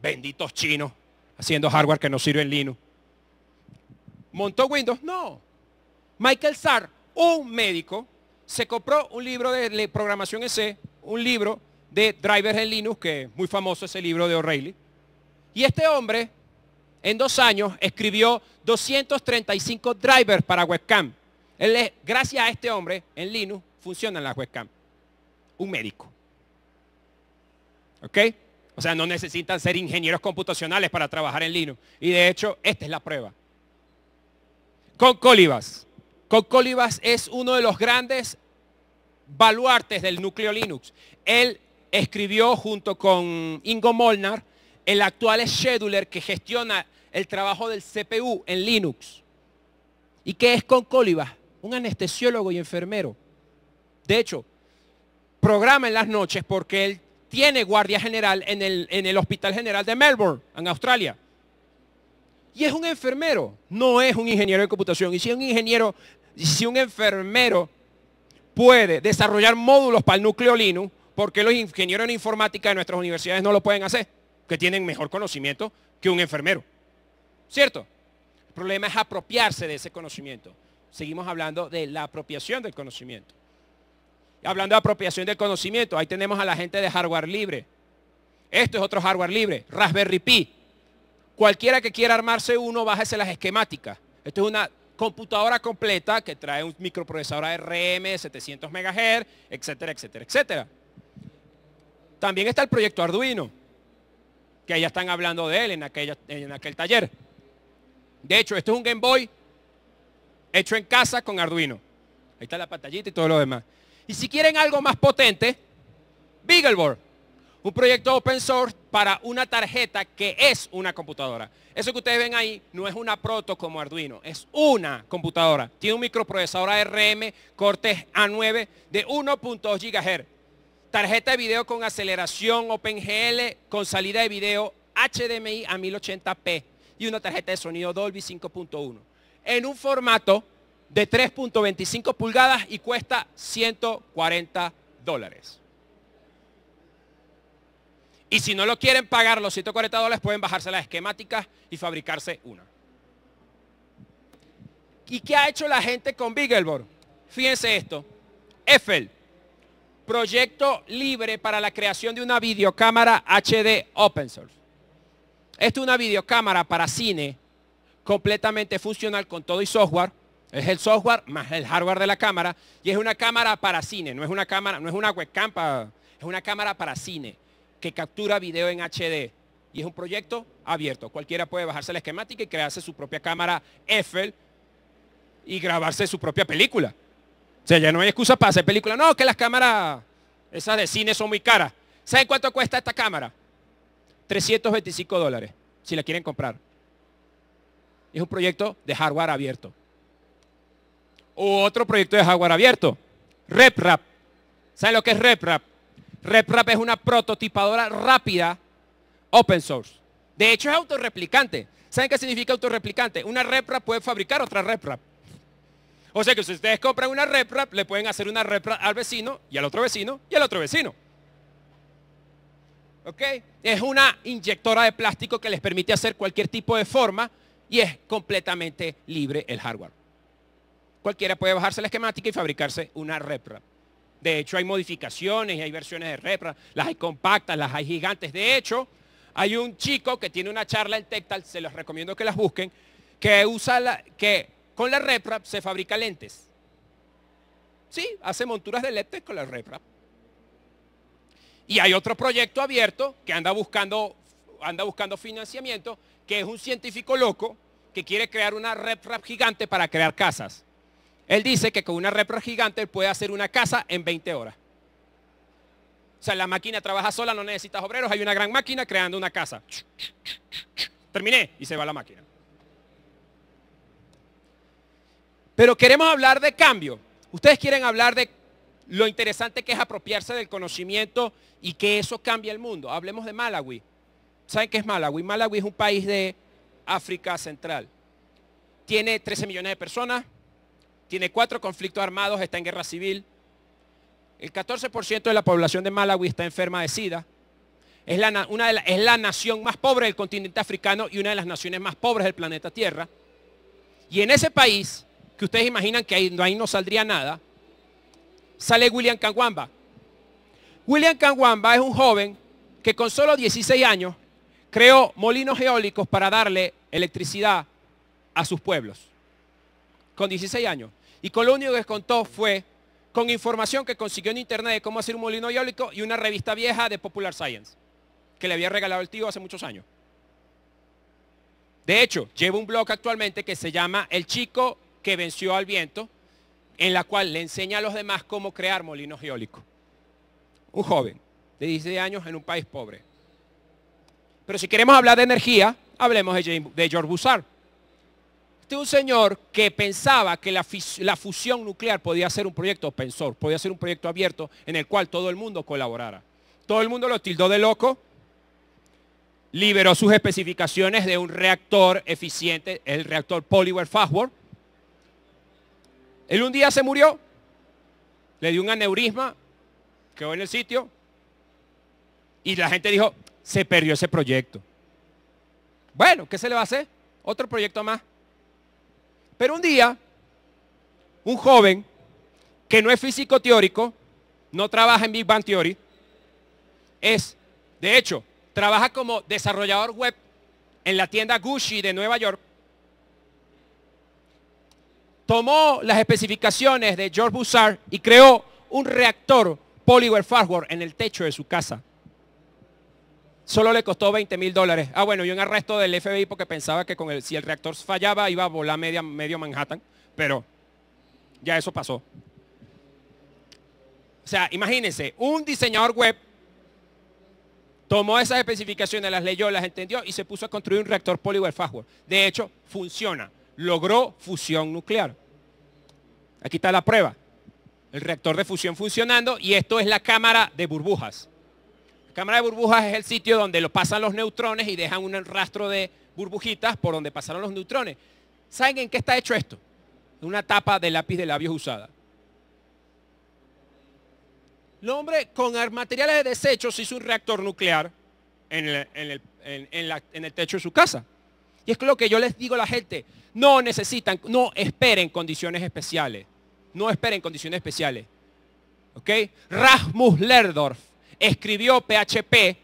Speaker 2: Benditos chinos haciendo hardware que no sirve en Linux montó Windows. No. Michael Sarr, un médico, se compró un libro de programación EC, un libro de drivers en Linux, que es muy famoso ese libro de O'Reilly. Y este hombre, en dos años, escribió 235 drivers para webcam. gracias a este hombre, en Linux, funcionan las webcam. Un médico. ¿Ok? O sea, no necesitan ser ingenieros computacionales para trabajar en Linux. Y de hecho, esta es la prueba. Con Colibas. Con Colibas es uno de los grandes baluartes del núcleo Linux. Él escribió junto con Ingo Molnar el actual scheduler que gestiona el trabajo del CPU en Linux. ¿Y qué es con Colibas? Un anestesiólogo y enfermero. De hecho, programa en las noches porque él tiene guardia general en el, en el Hospital General de Melbourne, en Australia. Y es un enfermero, no es un ingeniero de computación. Y si un ingeniero, si un enfermero puede desarrollar módulos para el núcleo Linux, ¿por qué los ingenieros en informática de nuestras universidades no lo pueden hacer? Que tienen mejor conocimiento que un enfermero. ¿Cierto? El problema es apropiarse de ese conocimiento. Seguimos hablando de la apropiación del conocimiento. Hablando de apropiación del conocimiento, ahí tenemos a la gente de hardware libre. Esto es otro hardware libre, Raspberry Pi, Cualquiera que quiera armarse uno, bájese las esquemáticas. Esto es una computadora completa que trae un microprocesador ARM 700 MHz, etcétera, etcétera, etcétera. También está el proyecto Arduino, que ya están hablando de él en, en aquel taller. De hecho, esto es un Game Boy hecho en casa con Arduino. Ahí está la pantallita y todo lo demás. Y si quieren algo más potente, BeagleBoard, un proyecto open source para una tarjeta que es una computadora. Eso que ustedes ven ahí no es una proto como Arduino, es una computadora. Tiene un microprocesador ARM Cortex A9 de 1.2 GHz. Tarjeta de video con aceleración OpenGL con salida de video HDMI a 1080p y una tarjeta de sonido Dolby 5.1 en un formato de 3.25 pulgadas y cuesta 140 dólares. Y si no lo quieren pagar los 140 dólares, pueden bajarse las esquemáticas y fabricarse una. ¿Y qué ha hecho la gente con BeagleBoard? Fíjense esto. Eiffel, proyecto libre para la creación de una videocámara HD open source. Esto es una videocámara para cine completamente funcional con todo y software. Es el software más el hardware de la cámara y es una cámara para cine, no es una cámara, no es una webcam, es una cámara para cine que captura video en HD. Y es un proyecto abierto. Cualquiera puede bajarse la esquemática y crearse su propia cámara Eiffel y grabarse su propia película. O sea, ya no hay excusa para hacer película. No, que las cámaras, esas de cine son muy caras. ¿Saben cuánto cuesta esta cámara? 325 dólares, si la quieren comprar. Es un proyecto de hardware abierto. O otro proyecto de hardware abierto. RepRap. ¿Saben lo que es RepRap? RepRap es una prototipadora rápida open source. De hecho, es autorreplicante. ¿Saben qué significa autorreplicante? Una RepRap puede fabricar otra RepRap. O sea que si ustedes compran una RepRap, le pueden hacer una RepRap al vecino y al otro vecino y al otro vecino. ¿Ok? Es una inyectora de plástico que les permite hacer cualquier tipo de forma y es completamente libre el hardware. Cualquiera puede bajarse la esquemática y fabricarse una RepRap. De hecho, hay modificaciones y hay versiones de RepRap, las hay compactas, las hay gigantes. De hecho, hay un chico que tiene una charla en Tectal, se los recomiendo que las busquen, que usa la, que con la RepRap se fabrica lentes. Sí, hace monturas de lentes con la RepRap. Y hay otro proyecto abierto que anda buscando, anda buscando financiamiento, que es un científico loco que quiere crear una RepRap gigante para crear casas. Él dice que con una repro gigante él puede hacer una casa en 20 horas. O sea, la máquina trabaja sola, no necesitas obreros, hay una gran máquina creando una casa. Terminé y se va la máquina. Pero queremos hablar de cambio. Ustedes quieren hablar de lo interesante que es apropiarse del conocimiento y que eso cambia el mundo. Hablemos de Malawi. ¿Saben qué es Malawi? Malawi es un país de África Central. Tiene 13 millones de personas, tiene cuatro conflictos armados, está en guerra civil. El 14% de la población de Malawi está enferma de SIDA. Es la, una es la nación más pobre del continente africano y una de las naciones más pobres del planeta Tierra. Y en ese país, que ustedes imaginan que ahí, ahí no saldría nada, sale William Kangwamba. William Kangwamba es un joven que con solo 16 años creó molinos eólicos para darle electricidad a sus pueblos con 16 años. Y con lo único que contó fue con información que consiguió en internet de cómo hacer un molino eólico y una revista vieja de Popular Science, que le había regalado el tío hace muchos años. De hecho, lleva un blog actualmente que se llama El chico que venció al viento, en la cual le enseña a los demás cómo crear molinos eólicos. Un joven de 16 años en un país pobre. Pero si queremos hablar de energía, hablemos de, George Bussard. Este un señor que pensaba que la, fusión nuclear podía ser un proyecto pensor, podía ser un proyecto abierto en el cual todo el mundo colaborara. Todo el mundo lo tildó de loco, liberó sus especificaciones de un reactor eficiente, el reactor Polyware Fastword. Él un día se murió, le dio un aneurisma, quedó en el sitio y la gente dijo, se perdió ese proyecto. Bueno, ¿qué se le va a hacer? Otro proyecto más. Pero un día, un joven que no es físico teórico, no trabaja en Big Bang Theory, es, de hecho, trabaja como desarrollador web en la tienda Gucci de Nueva York, tomó las especificaciones de George Bussard y creó un reactor polyware Fastword en el techo de su casa. Solo le costó 20 mil dólares. Ah, bueno, y un arresto del FBI porque pensaba que con el, si el reactor fallaba iba a volar media, medio Manhattan, pero ya eso pasó. O sea, imagínense, un diseñador web tomó esas especificaciones, las leyó, las entendió y se puso a construir un reactor Polyware Fastware. De hecho, funciona. Logró fusión nuclear. Aquí está la prueba. El reactor de fusión funcionando y esto es la cámara de burbujas. Cámara de burbujas es el sitio donde lo pasan los neutrones y dejan un rastro de burbujitas por donde pasaron los neutrones. ¿Saben en qué está hecho esto? Una tapa de lápiz de labios usada. El hombre con materiales de desechos hizo un reactor nuclear en el, en el techo de su casa. Y es lo que yo les digo a la gente, no necesitan, no esperen condiciones especiales. No esperen condiciones especiales. ¿Ok? Rasmus Lerdorf escribió PHP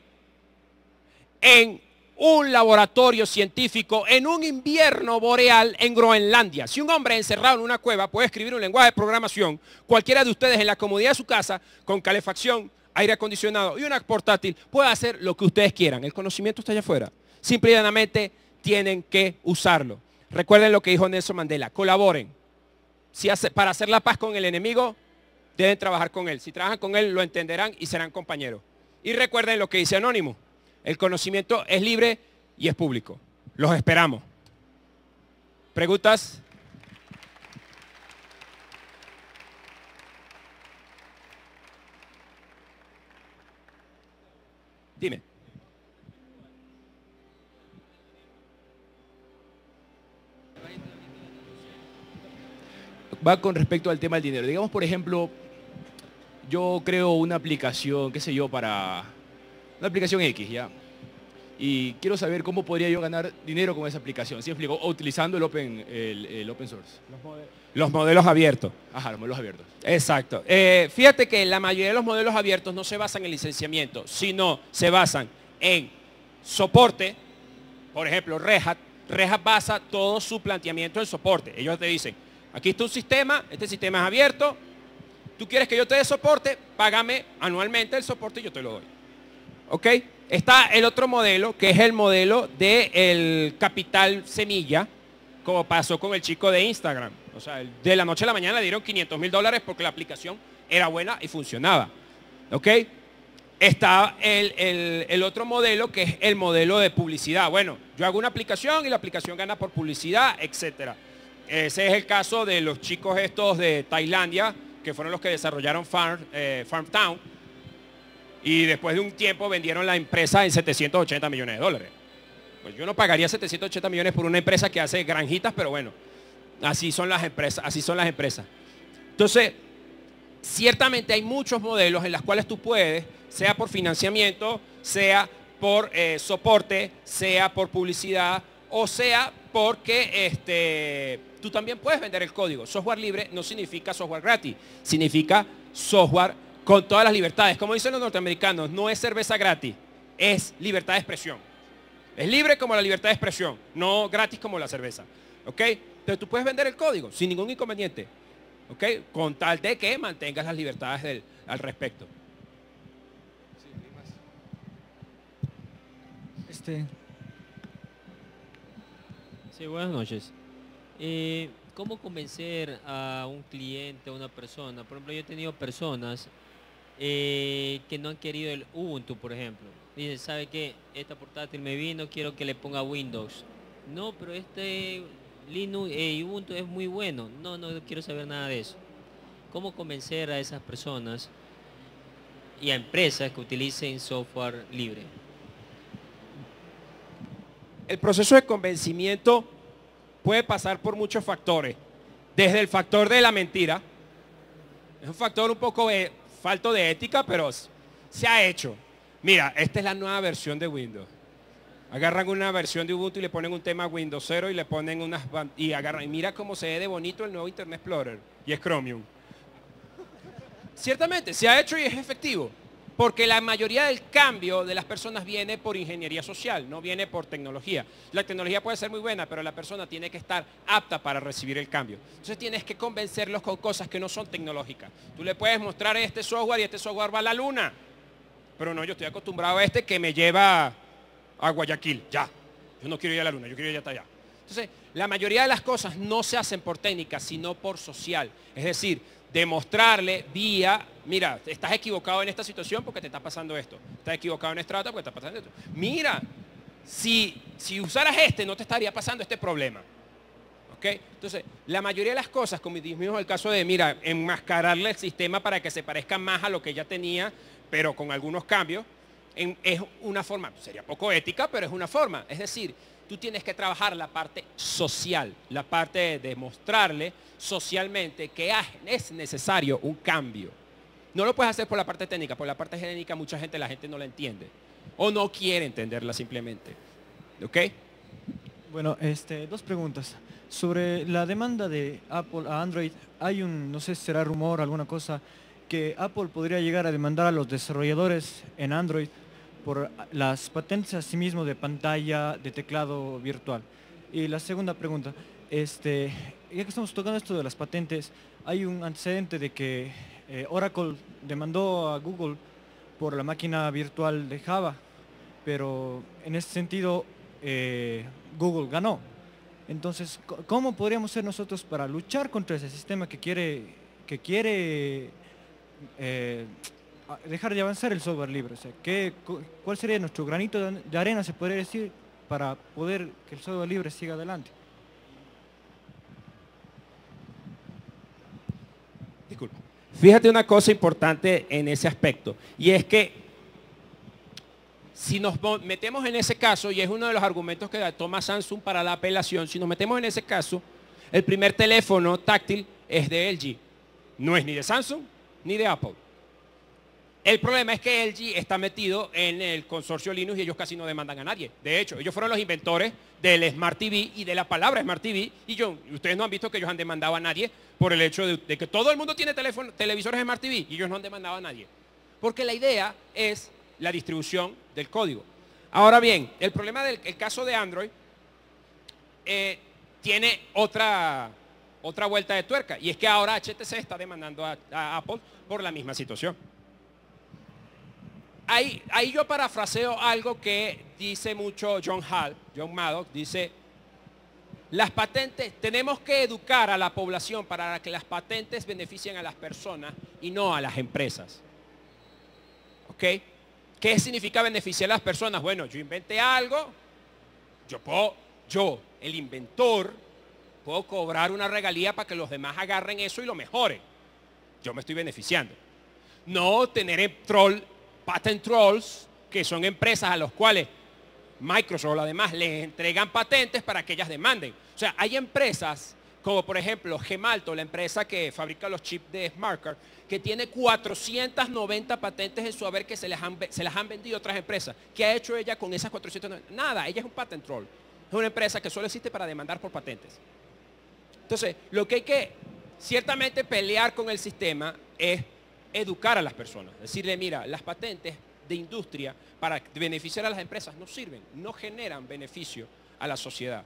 Speaker 2: en un laboratorio científico en un invierno boreal en Groenlandia. Si un hombre encerrado en una cueva puede escribir un lenguaje de programación, cualquiera de ustedes en la comodidad de su casa, con calefacción, aire acondicionado y una portátil, puede hacer lo que ustedes quieran. El conocimiento está allá afuera. Simplemente tienen que usarlo. Recuerden lo que dijo Nelson Mandela, colaboren. para hacer la paz con el enemigo, deben trabajar con él. Si trabajan con él, lo entenderán y serán compañeros. Y recuerden lo que dice Anónimo. El conocimiento es libre y es público. Los esperamos. ¿Preguntas? Dime. Va con respecto al tema del dinero. Digamos, por ejemplo, yo creo una aplicación, qué sé yo, para una aplicación X, ¿ya? Y quiero saber cómo podría yo ganar dinero con esa aplicación, Si explico? utilizando el open, el, open source. Los, modelos abiertos. Ajá, los modelos abiertos. Exacto. Eh, fíjate que la mayoría de los modelos abiertos no se basan en licenciamiento, sino se basan en soporte, por ejemplo, Rehat. Rehat basa todo su planteamiento en soporte. Ellos te dicen, aquí está un sistema, este sistema es abierto, tú quieres que yo te dé soporte, págame anualmente el soporte y yo te lo doy. ¿Ok? Está el otro modelo, que es el modelo del de capital semilla, como pasó con el chico de Instagram. O sea, de la noche a la mañana le dieron 500 mil dólares porque la aplicación era buena y funcionaba. ¿Ok? Está el, el, el, otro modelo que es el modelo de publicidad. Bueno, yo hago una aplicación y la aplicación gana por publicidad, etc. Ese es el caso de los chicos estos de Tailandia que fueron los que desarrollaron Farm, eh, Farmtown, y después de un tiempo vendieron la empresa en 780 millones de dólares. Pues yo no pagaría 780 millones por una empresa que hace granjitas, pero bueno, así son las empresas, así son las empresas. Entonces, ciertamente hay muchos modelos en los cuales tú puedes, sea por financiamiento, sea por eh, soporte, sea por publicidad, o sea porque este, tú también puedes vender el código. Software libre no significa software gratis, significa software con todas las libertades. Como dicen los norteamericanos, no es cerveza gratis, es libertad de expresión. Es libre como la libertad de expresión, no gratis como la cerveza. ¿Ok? tú puedes vender el código sin ningún inconveniente. ¿Ok? Con tal de que mantengas las libertades al respecto. Este, Sí, buenas noches. Eh, ¿Cómo convencer a
Speaker 1: un cliente, a una persona? Por ejemplo, yo he tenido personas eh, que no han querido el Ubuntu, por ejemplo. Dicen, ¿sabe qué? Esta portátil me vino, quiero que le ponga Windows. No, pero este Linux y eh, Ubuntu es muy bueno. No, no quiero saber
Speaker 2: nada de eso. ¿Cómo convencer a esas personas y a empresas que utilicen software libre? el proceso de convencimiento puede pasar por muchos factores. Desde el factor de la mentira, es un factor un poco de, falto de ética, pero se ha hecho. Mira, esta es la nueva versión de Windows. Agarran una versión de Ubuntu y le ponen un tema Windows 0 y le ponen unas y agarran y mira cómo se ve de bonito el nuevo Internet Explorer y es Chromium. Ciertamente se ha hecho y es efectivo, porque la mayoría del cambio de las personas viene por ingeniería social, no viene por tecnología. La tecnología puede ser muy buena, pero la persona tiene que estar apta para recibir el cambio. Entonces tienes que convencerlos con cosas que no son tecnológicas. Tú le puedes mostrar este software y este software va a la luna. Pero no, yo estoy acostumbrado a este que me lleva a Guayaquil, ya. Yo no quiero ir a la luna, yo quiero ir hasta allá. Entonces, la mayoría de las cosas no se hacen por técnica, sino por social. Es decir, demostrarle vía, mira, estás equivocado en esta situación porque te está pasando esto, estás equivocado en esta otra porque te está pasando esto. Mira, si, si usaras este no te estaría pasando este problema. Entonces, la mayoría de las cosas, como dijimos el caso de, mira, enmascararle el sistema para que se parezca más a lo que ya tenía, pero con algunos cambios, es una forma, sería poco ética, pero es una forma. Es decir, tú tienes que trabajar la parte social, la parte de mostrarle socialmente que ah, es necesario un cambio. No lo puedes hacer por la parte técnica, por la parte genérica mucha gente, la gente no la entiende. O no quiere entenderla simplemente. ¿Ok?
Speaker 1: Bueno, este, dos preguntas. Sobre la demanda de Apple a Android, hay un, no sé si será rumor, alguna cosa, que Apple podría llegar a demandar a los desarrolladores en Android por las patentes asimismo de pantalla, de teclado virtual. Y la segunda pregunta, este, ya que estamos tocando esto de las patentes, hay un antecedente de que eh, Oracle demandó a Google por la máquina virtual de Java, pero en ese sentido eh, Google ganó. Entonces, ¿cómo podríamos ser nosotros para luchar contra ese sistema que quiere, que quiere eh, dejar de avanzar el software libre? ¿qué, ¿cuál sería nuestro granito de arena, se podría decir, para poder que el software libre siga adelante?
Speaker 2: Disculpa. Fíjate una cosa importante en ese aspecto, y es que si nos metemos en ese caso, y es uno de los argumentos que toma Samsung para la apelación, si nos metemos en ese caso, el primer teléfono táctil es de LG, no es ni de Samsung ni de Apple. El problema es que LG está metido en el consorcio Linux y ellos casi no demandan a nadie. De hecho, ellos fueron los inventores del Smart TV y de la palabra Smart TV. Y yo, ustedes no han visto que ellos han demandado a nadie por el hecho de, que todo el mundo tiene televisores Smart TV y ellos no han demandado a nadie. Porque la idea es la distribución del código. Ahora bien, el problema del caso de Android eh, tiene otra, otra vuelta de tuerca. Y es que ahora HTC está demandando a Apple por la misma situación ahí, yo parafraseo algo que dice mucho John Hall, John Maddox, dice, las patentes, tenemos que educar a la población para que las patentes beneficien a las personas y no a las empresas. ¿Ok? ¿Qué significa beneficiar a las personas? Bueno, yo inventé algo, yo puedo, yo, el inventor, puedo cobrar una regalía para que los demás agarren eso y lo mejoren. Yo me estoy beneficiando. No tener troll patent trolls, que son empresas a las cuales Microsoft además les entregan patentes para que ellas demanden. O sea, hay empresas como por ejemplo Gemalto, la empresa que fabrica los chips de Smartcard, que tiene 490 patentes en su haber que se, les han, se las han vendido otras empresas. ¿Qué ha hecho ella con esas 490? Nada, ella es un patent troll. Es una empresa que solo existe para demandar por patentes. Entonces, lo que hay que ciertamente pelear con el sistema es educar a las personas, decirle, mira, las patentes de industria para beneficiar a las empresas no sirven, no generan beneficio a la sociedad.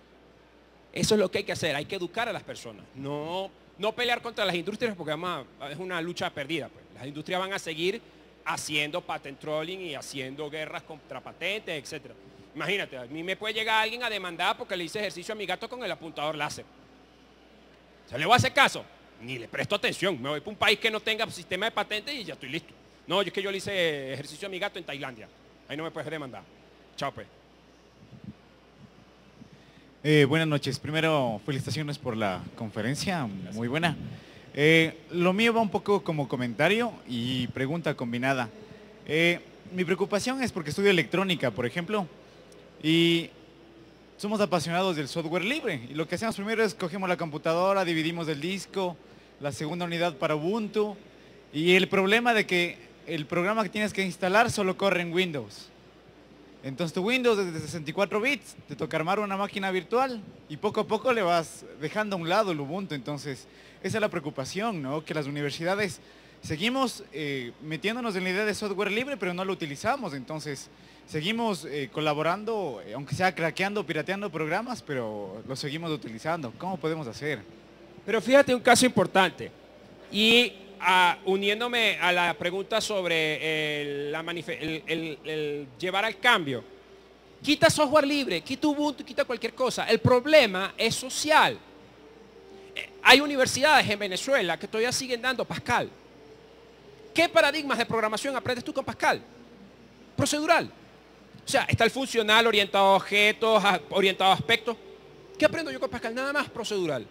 Speaker 2: Eso es lo que hay que hacer, hay que educar a las personas, no, no pelear contra las industrias porque además es una lucha perdida. Pues. Las industrias van a seguir haciendo patent trolling y haciendo guerras contra patentes, etc. Imagínate, a mí me puede llegar alguien a demandar porque le hice ejercicio a mi gato con el apuntador láser. ¿Se le va a hacer caso? ni le presto atención. Me voy para un país que no tenga sistema de patentes y ya estoy listo. No, es que yo le hice ejercicio a mi gato en Tailandia. Ahí no me puedes demandar. Chao, pues.
Speaker 1: Eh, buenas noches. Primero, felicitaciones por la conferencia. Muy buena. Eh, lo mío va un poco como comentario y pregunta combinada. Eh, mi preocupación es porque estudio electrónica, por ejemplo, y somos apasionados del software libre. Y lo que hacemos primero es cogemos la computadora, dividimos el disco, la segunda unidad para Ubuntu. Y el problema de que el programa que tienes que instalar solo corre en Windows. Entonces tu Windows de 64 bits, te toca armar una máquina virtual y poco a poco le vas dejando a un lado el Ubuntu. Entonces esa es la preocupación, ¿no? Que las universidades seguimos eh, metiéndonos en la idea de software libre, pero no lo utilizamos. Entonces seguimos eh, colaborando, eh, aunque sea craqueando, pirateando programas, pero lo seguimos utilizando. ¿Cómo podemos hacer? Pero fíjate un caso importante.
Speaker 2: Y ah, uniéndome a la pregunta sobre eh, el, llevar al cambio, quita software libre, quita Ubuntu, quita cualquier cosa. El problema es social. Eh, hay universidades en Venezuela que todavía siguen dando Pascal. ¿Qué paradigmas de programación aprendes tú con Pascal? Procedural. O sea, está el funcional orientado a objetos, orientado a aspectos. ¿Qué aprendo yo con Pascal? Nada más procedural.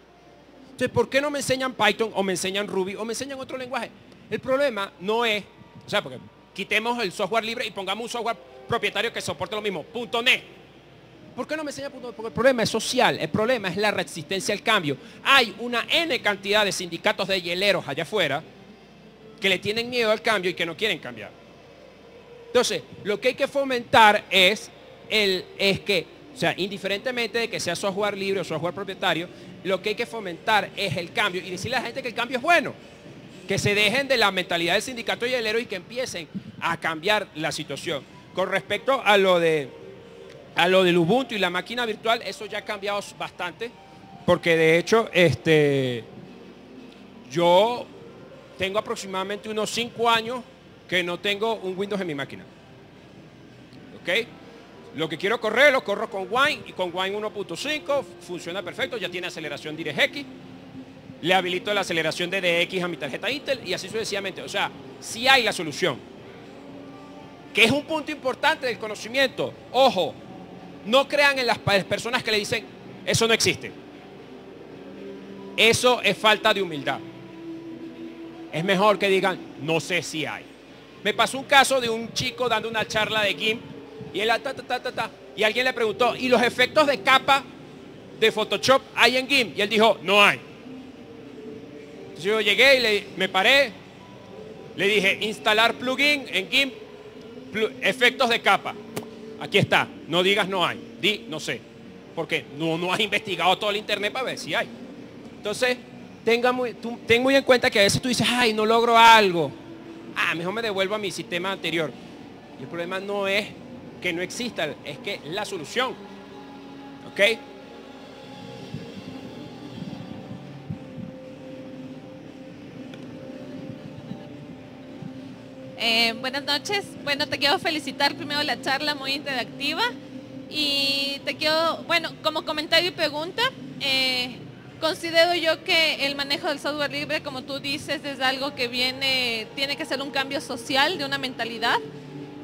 Speaker 2: Entonces, ¿por qué no me enseñan Python o me enseñan Ruby o me enseñan otro lenguaje? El problema no es, o sea, porque quitemos el software libre y pongamos un software propietario que soporte lo mismo, punto .net. ¿Por qué no me enseña punto .net? Porque el problema es social, el problema es la resistencia al cambio. Hay una N cantidad de sindicatos de hieleros allá afuera que le tienen miedo al cambio y que no quieren cambiar. Entonces, lo que hay que fomentar es, el, es que, o sea, indiferentemente de que sea software libre o software propietario, lo que hay que fomentar es el cambio y decirle a la gente que el cambio es bueno. Que se dejen de la mentalidad del sindicato y del héroe y que empiecen a cambiar la situación. Con respecto a lo, de, lo del Ubuntu y la máquina virtual, eso ya ha cambiado bastante, porque de hecho este, yo tengo aproximadamente unos cinco años que no tengo un Windows en mi máquina. ¿Ok? Lo que quiero correr, lo corro con Wine y con Wine 1.5, funciona perfecto, ya tiene aceleración DirectX. Le habilito la aceleración de DX a mi tarjeta Intel y así sucesivamente. O sea, si sí hay la solución. Que es un punto importante del conocimiento. Ojo, no crean en las personas que le dicen, eso no existe. Eso es falta de humildad. Es mejor que digan, no sé si hay. Me pasó un caso de un chico dando una charla de GIMP y él ah, ta, ta, ta, Y alguien le preguntó, ¿y los efectos de capa de Photoshop hay en GIMP? Y él dijo, no hay. yo llegué y le, me paré, le dije, instalar plugin en GIMP, efectos de capa. Aquí está, no digas no hay, di no sé, porque no, no has investigado todo el internet para ver si hay. Entonces, tenga muy, ten muy en cuenta que a veces tú dices, ay, no logro algo. Ah, mejor me devuelvo a mi sistema anterior. Y el problema no es que no existan, es que la solución. ¿Ok?
Speaker 3: Eh, buenas noches. Bueno, te quiero felicitar primero la charla muy interactiva y te quiero, bueno, como comentario y pregunta, eh, considero yo que el manejo del software libre, como tú dices, es algo que viene, tiene que ser un cambio social de una mentalidad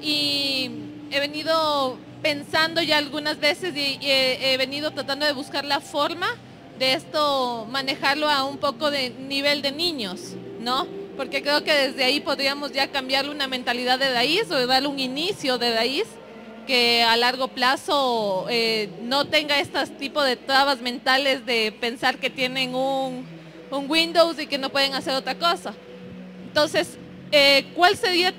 Speaker 3: y he venido pensando ya algunas veces y, he, venido tratando de buscar la forma de esto manejarlo a un poco de nivel de niños, ¿no? Porque creo que desde ahí podríamos ya cambiarle una mentalidad de raíz o darle un inicio de raíz que a largo plazo eh, no tenga estos tipo de trabas mentales de pensar que tienen un, un Windows y que no pueden hacer otra cosa. Entonces, eh, ¿cuál sería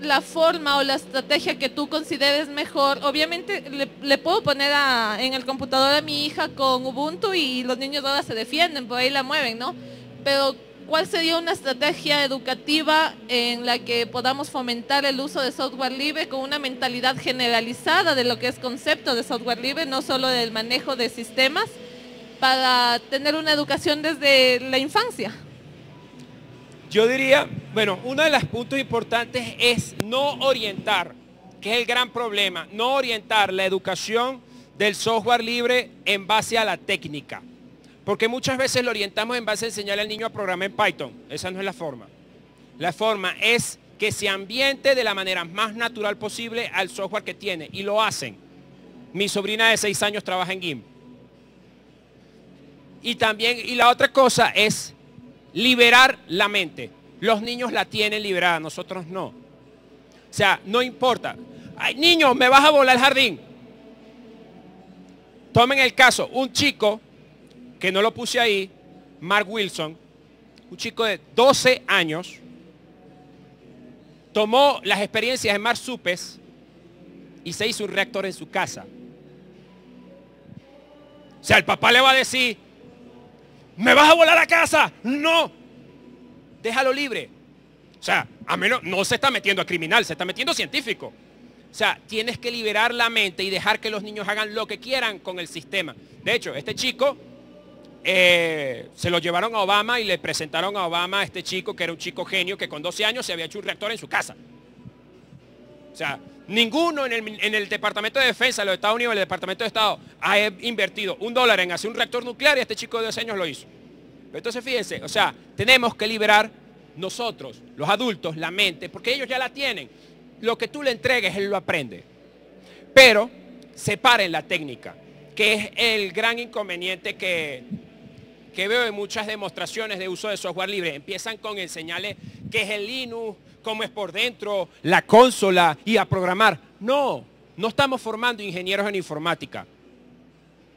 Speaker 3: la forma o la estrategia que tú consideres mejor. Obviamente le, puedo poner en el computador a mi hija con Ubuntu y los niños ahora se defienden, por pues ahí la mueven, ¿no? Pero ¿cuál sería una estrategia educativa en la que podamos fomentar el uso de software libre con una mentalidad generalizada de lo que es concepto de software libre, no solo del manejo de sistemas, para tener una educación desde la infancia?
Speaker 2: Yo diría bueno, uno de los puntos importantes es no orientar, que es el gran problema, no orientar la educación del software libre en base a la técnica. Porque muchas veces lo orientamos en base a enseñarle al niño a programar en Python. Esa no es la forma. La forma es que se ambiente de la manera más natural posible al software que tiene. Y lo hacen. Mi sobrina de seis años trabaja en GIMP. Y también, y la otra cosa es liberar la mente. Los niños la tienen librada, nosotros no. O sea, no importa. Ay, niño, me vas a volar el jardín. Tomen el caso, un chico, que no lo puse ahí, Mark Wilson, un chico de 12 años, tomó las experiencias de Mark Supes y se hizo un reactor en su casa. O sea, el papá le va a decir, me vas a volar a casa. No, déjalo libre. O sea, a menos no se está metiendo a criminal, se está metiendo a científico. O sea, tienes que liberar la mente y dejar que los niños hagan lo que quieran con el sistema. De hecho, este chico eh, se lo llevaron a Obama y le presentaron a Obama a este chico que era un chico genio que con 12 años se había hecho un reactor en su casa. O sea, ninguno en el, en el Departamento de Defensa de los Estados Unidos, en el Departamento de Estado, ha invertido un dólar en hacer un reactor nuclear y este chico de 12 años lo hizo. Entonces fíjense, o sea, tenemos que liberar nosotros, los adultos, la mente, porque ellos ya la tienen. Lo que tú le entregues, él lo aprende. Pero separen la técnica, que es el gran inconveniente que, veo en muchas demostraciones de uso de software libre. Empiezan con enseñarles qué es el Linux, cómo es por dentro, la consola y a programar. No, no estamos formando ingenieros en informática.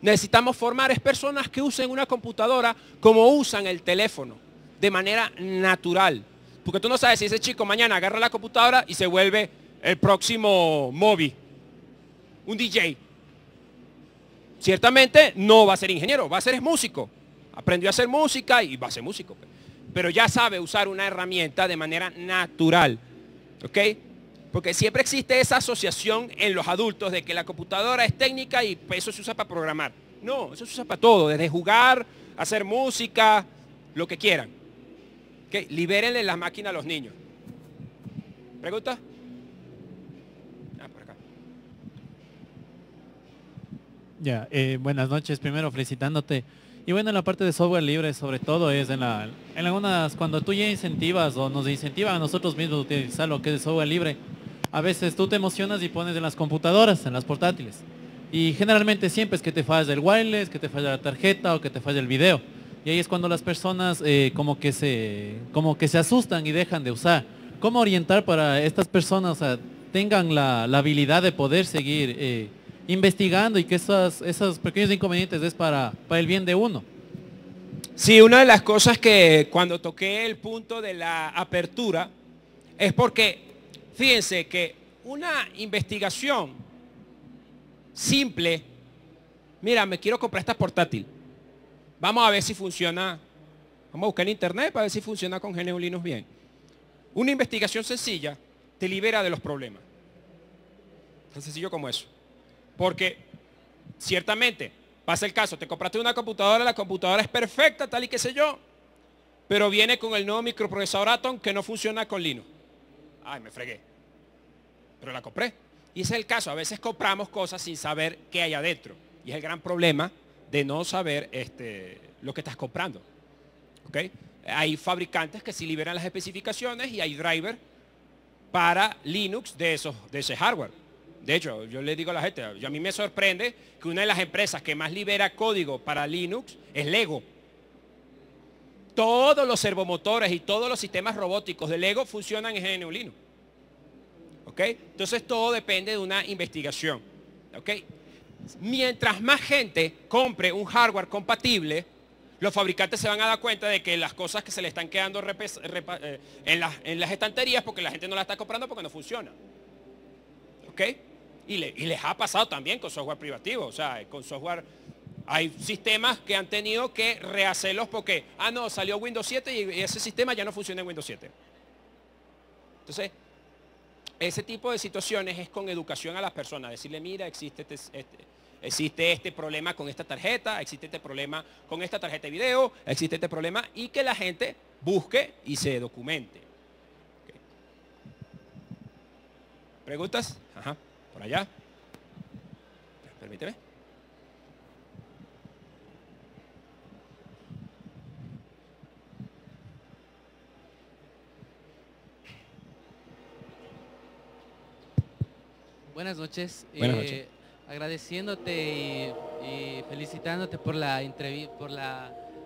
Speaker 2: Necesitamos formar es personas que usen una computadora como usan el teléfono, de manera natural. Porque tú no sabes si ese chico mañana agarra la computadora y se vuelve el próximo móvil, un DJ. Ciertamente no va a ser ingeniero, va a ser músico. Aprendió a hacer música y va a ser músico. Pero ya sabe usar una herramienta de manera natural. ¿Ok? Porque siempre existe esa asociación en los adultos de que la computadora es técnica y eso se usa para programar. No, eso se usa para todo, desde jugar, hacer música, lo que quieran. Que Libérenle la máquina a los niños. ¿Pregunta? Ah, por acá.
Speaker 1: Ya, eh, buenas noches. Primero felicitándote. Y bueno, en la parte de software libre sobre todo es en, la, en algunas, cuando tú ya incentivas o nos incentiva a nosotros mismos a utilizar lo que es software libre, a veces tú te emocionas y pones en las computadoras, en las portátiles. Y generalmente siempre es que te falla el wireless, que te falla la tarjeta o que te falla el video. Y ahí es cuando las personas eh, como, que se, como que se asustan y dejan de usar. ¿Cómo orientar para estas personas tengan la, habilidad de poder seguir eh, investigando y que esos, esos pequeños inconvenientes
Speaker 2: es para, para el bien de uno? Sí, una de las cosas que cuando toqué el punto de la apertura es porque Fíjense que una investigación simple, mira, me quiero comprar esta portátil. Vamos a ver si funciona. Vamos a buscar en internet para ver si funciona con GNU Linux bien. Una investigación sencilla te libera de los problemas. Tan sencillo como eso. Porque ciertamente pasa el caso, te compraste una computadora, la computadora es perfecta, tal y qué sé yo, pero viene con el nuevo microprocesador Atom que no funciona con Linux ay, me fregué. Pero la compré. Y es el caso, a veces compramos cosas sin saber qué hay adentro. Y es el gran problema de no saber este, lo que estás comprando. ¿Okay? Hay fabricantes que sí liberan las especificaciones y hay driver para Linux de, esos, de ese hardware. De hecho, yo le digo a la gente, a mí me sorprende que una de las empresas que más libera código para Linux es Lego. Todos los servomotores y todos los sistemas robóticos de Lego funcionan en GNU Entonces todo depende de una investigación. ¿Ok? Mientras más gente compre un hardware compatible, los fabricantes se van a dar cuenta de que las cosas que se le están quedando eh, en las, estanterías porque la gente no las está comprando porque no funciona. ¿Ok? Y, y les ha pasado también con software privativo, o sea, con software hay sistemas que han tenido que rehacerlos porque, ah, no, salió Windows 7 y ese sistema ya no funciona en Windows 7. Entonces, ese tipo de situaciones es con educación a las personas, decirle, mira, existe este, este, existe este problema con esta tarjeta, existe este problema con esta tarjeta de video, existe este problema y que la gente busque y se documente. ¿Preguntas? Ajá, por allá. Permíteme.
Speaker 1: Buenas noches. Eh, agradeciéndote y, felicitándote por la, por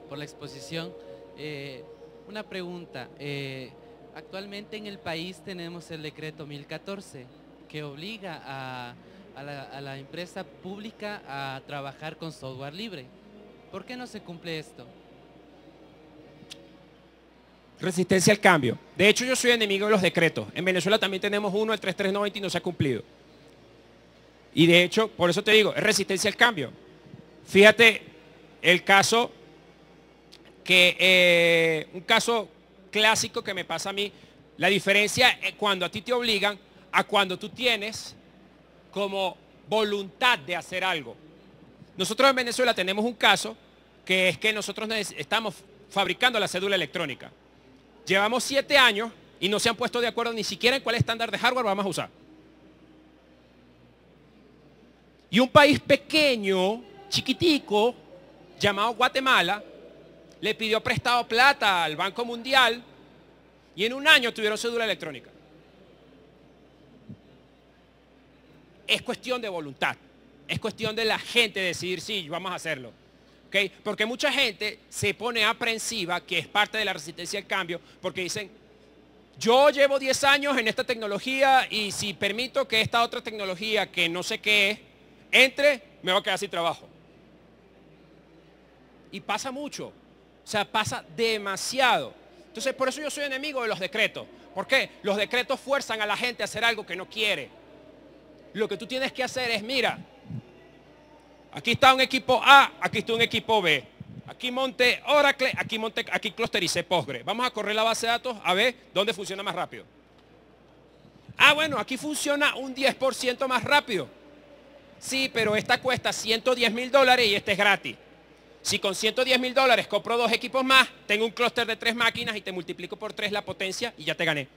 Speaker 1: por la exposición. Eh, una pregunta. Eh, actualmente en el país tenemos el decreto 1014 que obliga a, la, a, la, empresa pública a trabajar con software libre. ¿Por qué no se cumple esto?
Speaker 2: Resistencia al cambio. De hecho, yo soy enemigo de los decretos. En Venezuela también tenemos uno, el 3390, y no se ha cumplido. Y de hecho, por eso te digo, es resistencia al cambio. Fíjate el caso que, eh, un caso clásico que me pasa a mí, la diferencia es eh, cuando a ti te obligan a cuando tú tienes como voluntad de hacer algo. Nosotros en Venezuela tenemos un caso que es que nosotros estamos fabricando la cédula electrónica. Llevamos siete años y no se han puesto de acuerdo ni siquiera en cuál estándar de hardware vamos a usar. Y un país pequeño, chiquitico, llamado Guatemala, le pidió prestado plata al Banco Mundial y en un año tuvieron cédula electrónica. Es cuestión de voluntad, es cuestión de la gente decidir, sí, vamos a hacerlo. Porque mucha gente se pone aprensiva, que es parte de la resistencia al cambio, porque dicen, yo llevo 10 años en esta tecnología y si permito que esta otra tecnología, que no sé qué es, entre, me va a quedar sin trabajo. Y pasa mucho. O sea, pasa demasiado. Entonces, por eso yo soy enemigo de los decretos. ¿Por qué? Los decretos fuerzan a la gente a hacer algo que no quiere. Lo que tú tienes que hacer es, mira, aquí está un equipo A, aquí está un equipo B. Aquí monte Oracle, aquí monte, aquí clusterice Postgre. Vamos a correr la base de datos a ver dónde funciona más rápido. Ah, bueno, aquí funciona un 10% más rápido. Sí, pero esta cuesta 110 mil dólares y este es gratis. Si con 110 mil dólares compro dos equipos más, tengo un clúster de tres máquinas y te multiplico por tres la potencia y ya te gané.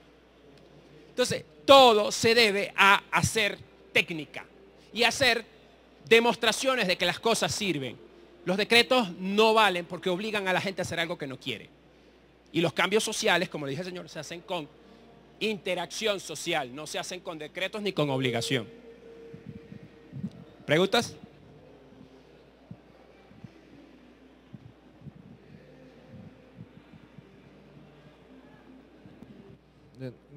Speaker 2: Entonces, todo se debe a hacer técnica y hacer demostraciones de que las cosas sirven. Los decretos no valen porque obligan a la gente a hacer algo que no quiere. Y los cambios sociales, como le dije al señor, se hacen con interacción social, no se hacen con decretos ni con obligación. ¿Preguntas?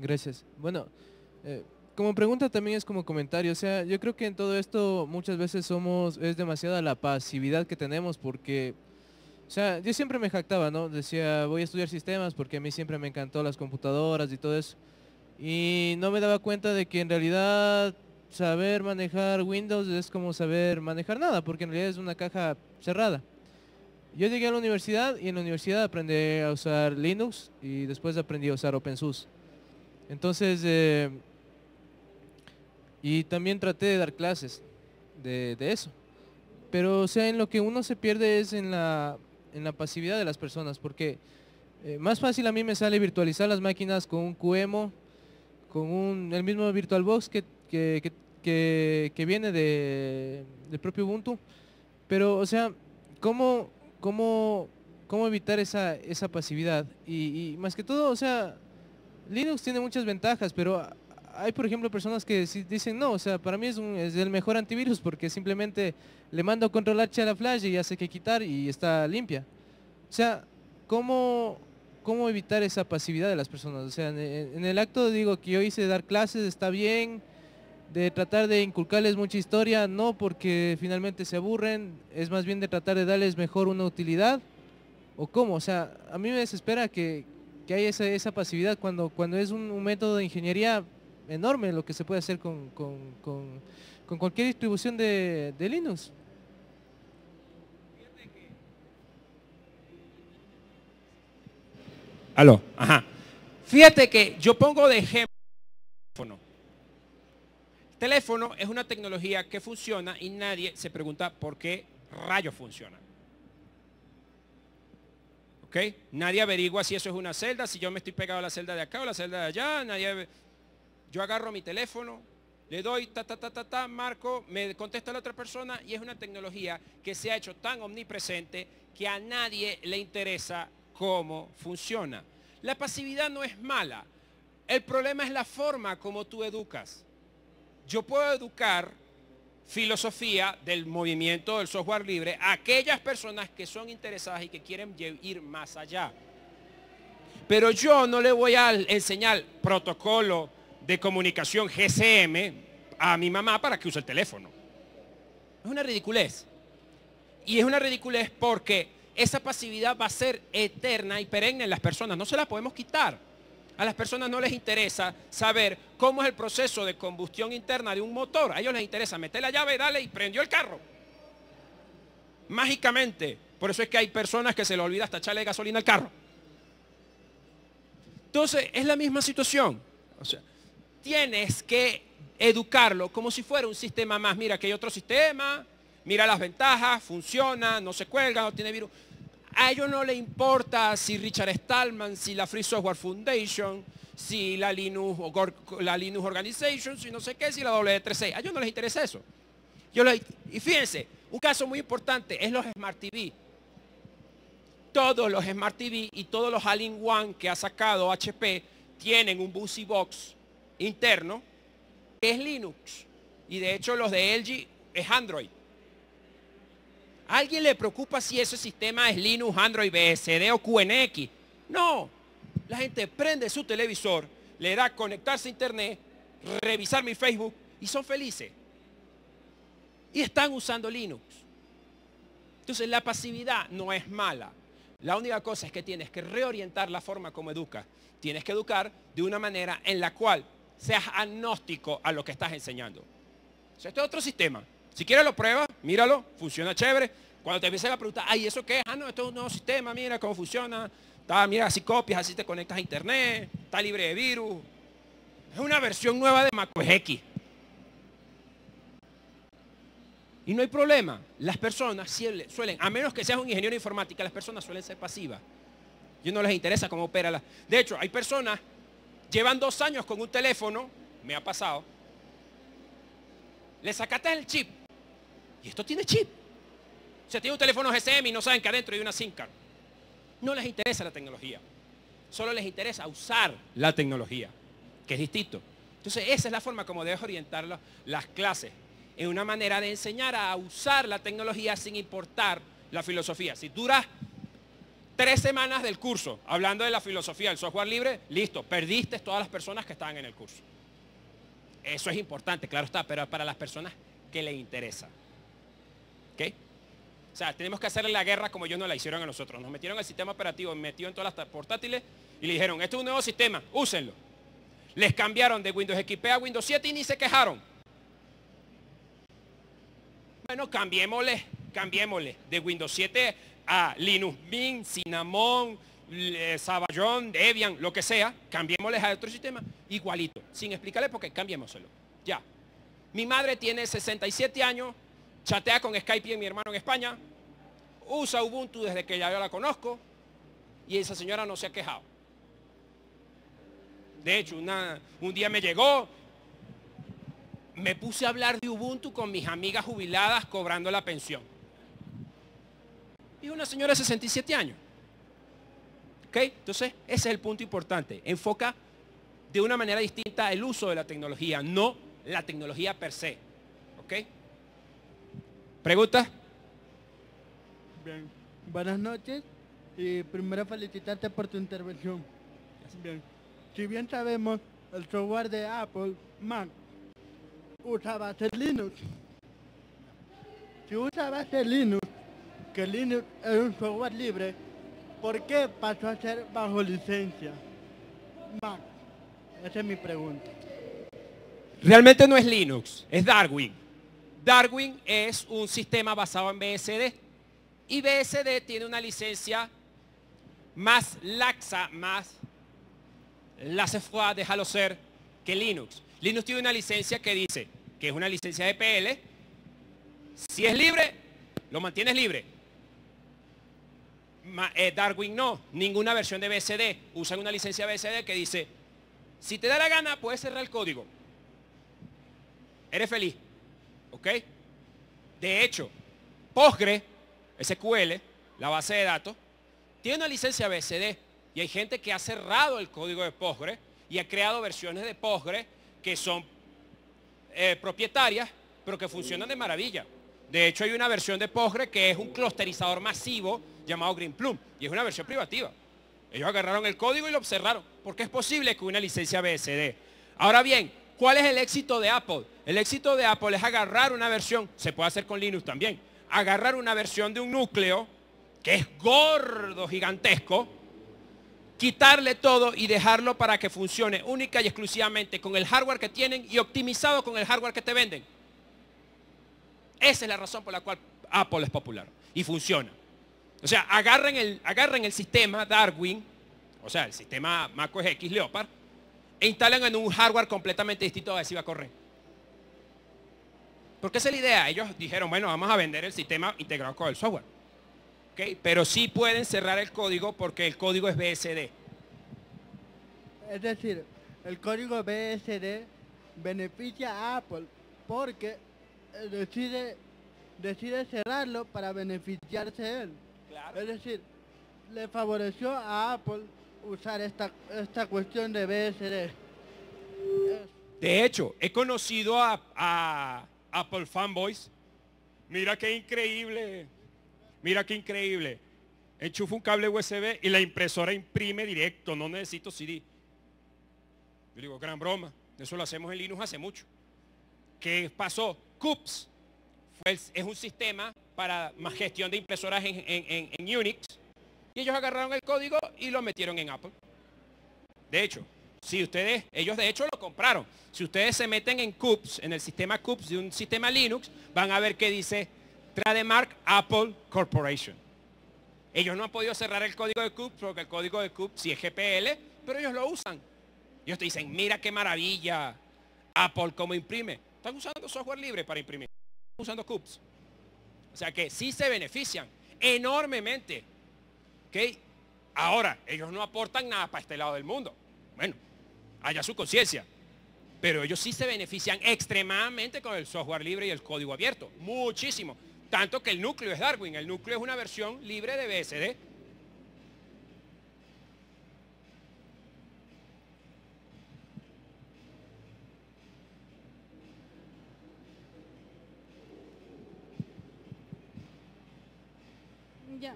Speaker 1: Gracias. Bueno, eh, como pregunta también es como comentario. O sea, yo creo que en todo esto muchas veces somos, es demasiada la pasividad que tenemos porque, o sea, yo siempre me jactaba, ¿no? Decía, voy a estudiar sistemas porque a mí siempre me encantó las computadoras y todo eso. Y no me daba cuenta de que en realidad saber manejar Windows es como saber manejar nada, porque en realidad es una caja cerrada. Yo llegué a la universidad y en la universidad aprendí a usar Linux y después aprendí a usar OpenSUSE. Entonces, eh, y también traté de dar clases de, eso. Pero, sea, en lo que uno se pierde es en la, pasividad de las personas, porque eh, más fácil a mí me sale virtualizar las máquinas con un QEMO, con un, el mismo VirtualBox que, que, viene del propio Ubuntu. Pero, o sea, ¿cómo, cómo, cómo evitar esa, esa pasividad? Y, más que todo, o sea, Linux tiene muchas ventajas, pero hay, por ejemplo, personas que dicen, no, o sea, para mí es, es el mejor antivirus porque simplemente le mando control H a la flash y hace que quitar y está limpia. O sea, ¿cómo, cómo evitar esa pasividad de las personas? O sea, en el acto digo que yo hice dar clases, está bien, de tratar de inculcarles mucha historia, no porque finalmente se aburren, es más bien de tratar de darles mejor una utilidad. ¿O cómo? O sea, a mí me desespera que, que hay esa, pasividad cuando, cuando es un, método de ingeniería enorme lo que se puede hacer con, cualquier distribución de, de Linux.
Speaker 2: Aló, ajá. Fíjate que yo pongo de ejemplo teléfono teléfono es una tecnología que funciona y nadie se pregunta por qué rayo funciona. ¿Ok? Nadie averigua si eso es una celda, si yo me estoy pegado a la celda de acá o la celda de allá, nadie... Yo agarro mi teléfono, le doy ta, ta, ta, ta, ta, marco, me contesta la otra persona y es una tecnología que se ha hecho tan omnipresente que a nadie le interesa cómo funciona. La pasividad no es mala, el problema es la forma como tú educas yo puedo educar filosofía del movimiento del software libre a aquellas personas que son interesadas y que quieren ir más allá. Pero yo no le voy a enseñar protocolo de comunicación GCM a mi mamá para que use el teléfono. Es una ridiculez. Y es una ridiculez porque esa pasividad va a ser eterna y perenne en las personas. No se la podemos quitar. A las personas no les interesa saber cómo es el proceso de combustión interna de un motor. A ellos les interesa meter la llave, dale y prendió el carro. Mágicamente. Por eso es que hay personas que se le olvida hasta echarle gasolina al carro. Entonces, es la misma situación. O sea, tienes que educarlo como si fuera un sistema más. Mira que hay otro sistema, mira las ventajas, funciona, no se cuelga, no tiene virus. A ellos no les importa si Richard Stallman, si la Free Software Foundation, si la Linux, la Linux Organization, si no sé qué, si la W3C. A ellos no les interesa eso. y fíjense, un caso muy importante es los Smart TV. Todos los Smart TV y todos los Alin One que ha sacado HP tienen un Busy Box interno que es Linux. Y de hecho los de LG es Android alguien le preocupa si ese sistema es Linux, Android, BSD o QNX? No. La gente prende su televisor, le da conectarse a internet, revisar mi Facebook y son felices. Y están usando Linux. Entonces la pasividad no es mala. La única cosa es que tienes que reorientar la forma como educas. Tienes que educar de una manera en la cual seas agnóstico a lo que estás enseñando. este es otro sistema. Si quieres lo prueba, míralo, funciona chévere. Cuando te empiecen a preguntar, ay, ¿eso qué es? Ah, no, esto es un nuevo sistema, mira cómo funciona. Está, mira, así copias, así te conectas a internet, está libre de virus. Es una versión nueva de macOS X. Y no hay problema. Las personas suelen, a menos que seas un ingeniero informático, informática, las personas suelen ser pasivas. Y no les interesa cómo opera De hecho, hay personas, llevan dos años con un teléfono, me ha pasado, le sacaste el chip, y esto tiene chip. Se tiene un teléfono GSM y no saben que adentro hay una SIM card. No les interesa la tecnología. Solo les interesa usar la tecnología, que es distinto. Entonces, esa es la forma como debes orientar las clases. En una manera de enseñar a usar la tecnología sin importar la filosofía. Si duras tres semanas del curso hablando de la filosofía del software libre, listo, perdiste todas las personas que estaban en el curso. Eso es importante, claro está, pero para las personas que le interesa. O sea, tenemos que hacerle la guerra como ellos nos la hicieron a nosotros. Nos metieron al sistema operativo, metió en todas las portátiles y le dijeron, este es un nuevo sistema, úsenlo. Les cambiaron de Windows XP a Windows 7 y ni se quejaron. Bueno, cambiémosle, cambiémosle de Windows 7 a Linux Mint, Cinnamon, eh, Saballón, Debian, lo que sea. Cambiémosles a otro sistema igualito, sin explicarle por qué, cambiémoselo. Ya. Mi madre tiene 67 años, chatea con Skype en mi hermano en España, usa Ubuntu desde que ya yo la conozco y esa señora no se ha quejado. De hecho, un día me llegó, me puse a hablar de Ubuntu con mis amigas jubiladas cobrando la pensión. Y una señora de 67 años. ¿Ok? Entonces, ese es el punto importante. Enfoca de una manera distinta el uso de la tecnología, no la tecnología per se. ¿Pregunta? Bien.
Speaker 1: Buenas noches y primero felicitarte por tu intervención. Si bien sabemos, el software de Apple, Mac, usa base Linux. Si usa base Linux, que Linux es un software libre, ¿por qué pasó a ser bajo licencia?
Speaker 2: Mac, esa es mi pregunta. Realmente no es Linux, es Darwin. Darwin es un sistema basado en BSD y BSD tiene una licencia más laxa, más laxa, fue, déjalo ser, que Linux. Linux tiene una licencia que dice que es una licencia de PL. Si es libre, lo mantienes libre. Eh, Darwin no, ninguna versión de BSD. Usan una licencia BSD que dice, si te da la gana, puedes cerrar el código. Eres feliz. De hecho, Postgre, SQL, la base de datos, tiene una licencia BSD y hay gente que ha cerrado el código de Postgre y ha creado versiones de Postgre que son eh, propietarias, pero que funcionan de maravilla. De hecho, hay una versión de Postgre que es un clusterizador masivo llamado Greenplum y es una versión privativa. Ellos agarraron el código y lo observaron, porque es posible que una licencia BSD. Ahora bien, ¿Cuál es el éxito de Apple? El éxito de Apple es agarrar una versión, se puede hacer con Linux también, agarrar una versión de un núcleo que es gordo, gigantesco, quitarle todo y dejarlo para que funcione única y exclusivamente con el hardware que tienen y optimizado con el hardware que te venden. Esa es la razón por la cual Apple es popular y funciona. O sea, agarren el, agarren el sistema Darwin, o sea, el sistema Mac OS X Leopard, e instalan en un hardware completamente distinto a ver si va a correr. Porque esa es la idea. Ellos dijeron, bueno, vamos a vender el sistema integrado con el software. ¿Okay? Pero sí pueden cerrar el código porque el código es BSD.
Speaker 1: Es decir, el código BSD beneficia a Apple porque eh, decide, decide cerrarlo para beneficiarse él. Es decir, le favoreció a Apple usar esta, esta cuestión de BSD.
Speaker 2: De hecho, he conocido a, Apple fanboys. Mira qué increíble. Mira qué increíble. Enchufa un cable USB y la impresora imprime directo. No necesito CD. Yo digo, gran broma. Eso lo hacemos en Linux hace mucho. ¿Qué pasó? CUPS es un sistema para más gestión de impresoras en Unix y ellos agarraron el código y lo metieron en Apple. De hecho, si ustedes, ellos de hecho lo compraron. Si ustedes se meten en CUPS, en el sistema CUPS de un sistema Linux, van a ver que dice Trademark Apple Corporation. Ellos no han podido cerrar el código de CUPS porque el código de CUPS sí es GPL, pero ellos lo usan. Ellos te dicen, mira qué maravilla, Apple cómo imprime. Están usando software libre para imprimir. Están usando CUPS. O sea que sí se benefician enormemente Ahora, ellos no aportan nada para este lado del mundo. Bueno, haya su conciencia. Pero ellos sí se benefician extremadamente con el software libre y el código abierto. Muchísimo. Tanto que el núcleo es Darwin. El núcleo es una versión libre de BSD.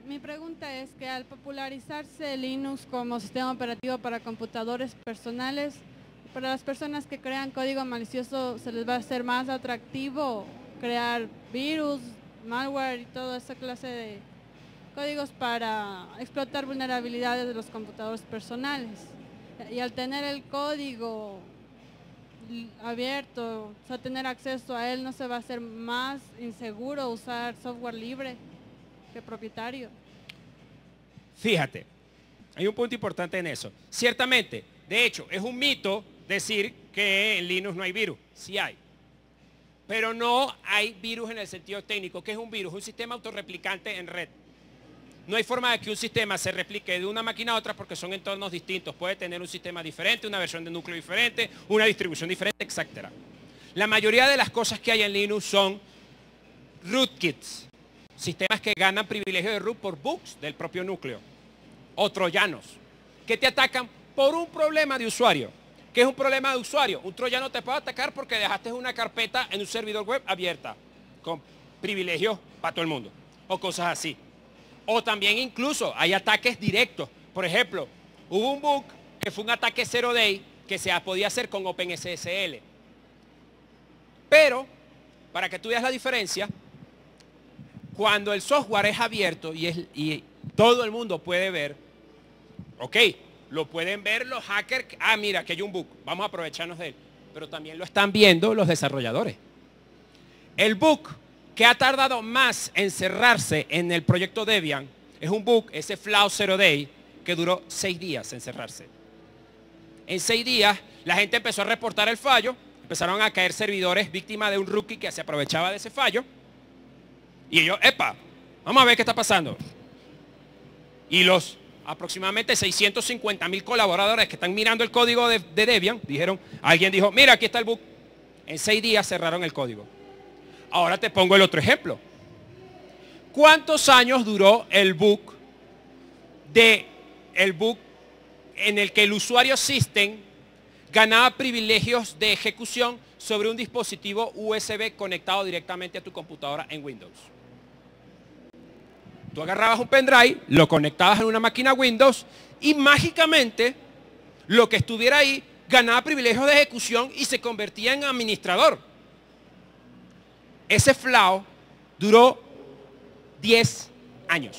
Speaker 3: mi pregunta es que al popularizarse Linux como sistema operativo para computadores personales, para las personas que crean código malicioso, ¿se les va a hacer más atractivo crear virus, malware y toda esa clase de códigos para explotar vulnerabilidades de los computadores personales? Y al tener el código abierto, o sea, tener acceso a él, ¿no se va a hacer más inseguro usar software libre? propietario.
Speaker 2: Fíjate, hay un punto importante en eso. Ciertamente, de hecho, es un mito decir que en Linux no hay virus. Sí hay. Pero no hay virus en el sentido técnico. ¿Qué es un virus? Un sistema autorreplicante en red. No hay forma de que un sistema se replique de una máquina a otra porque son entornos distintos. Puede tener un sistema diferente, una versión de núcleo diferente, una distribución diferente, etc. La mayoría de las cosas que hay en Linux son rootkits, Sistemas que ganan privilegio de root por bugs del propio núcleo o troyanos que te atacan por un problema de usuario. ¿Qué es un problema de usuario? Un troyano te puede atacar porque dejaste una carpeta en un servidor web abierta con privilegios para todo el mundo o cosas así. O también incluso hay ataques directos. Por ejemplo, hubo un bug que fue un ataque zero day que se podía hacer con OpenSSL. Pero, para que tú veas la diferencia, cuando el software es abierto y, es, y todo el mundo puede ver, ok, lo pueden ver los hackers, ah, mira, que hay un bug, vamos a aprovecharnos de él, pero también lo están viendo los desarrolladores. El bug que ha tardado más en cerrarse en el proyecto Debian es un bug, ese Flow Zero Day, que duró seis días en cerrarse. En seis días la gente empezó a reportar el fallo, empezaron a caer servidores víctimas de un rookie que se aprovechaba de ese fallo y yo, epa, vamos a ver qué está pasando. Y los aproximadamente 650 mil colaboradores que están mirando el código de, Debian, dijeron, alguien dijo, mira, aquí está el bug. En seis días cerraron el código. Ahora te pongo el otro ejemplo. ¿Cuántos años duró el bug de el bug en el que el usuario System ganaba privilegios de ejecución sobre un dispositivo USB conectado directamente a tu computadora en Windows? Tú agarrabas un pendrive, lo conectabas en una máquina Windows y mágicamente lo que estuviera ahí ganaba privilegios de ejecución y se convertía en administrador. Ese flao duró 10 años.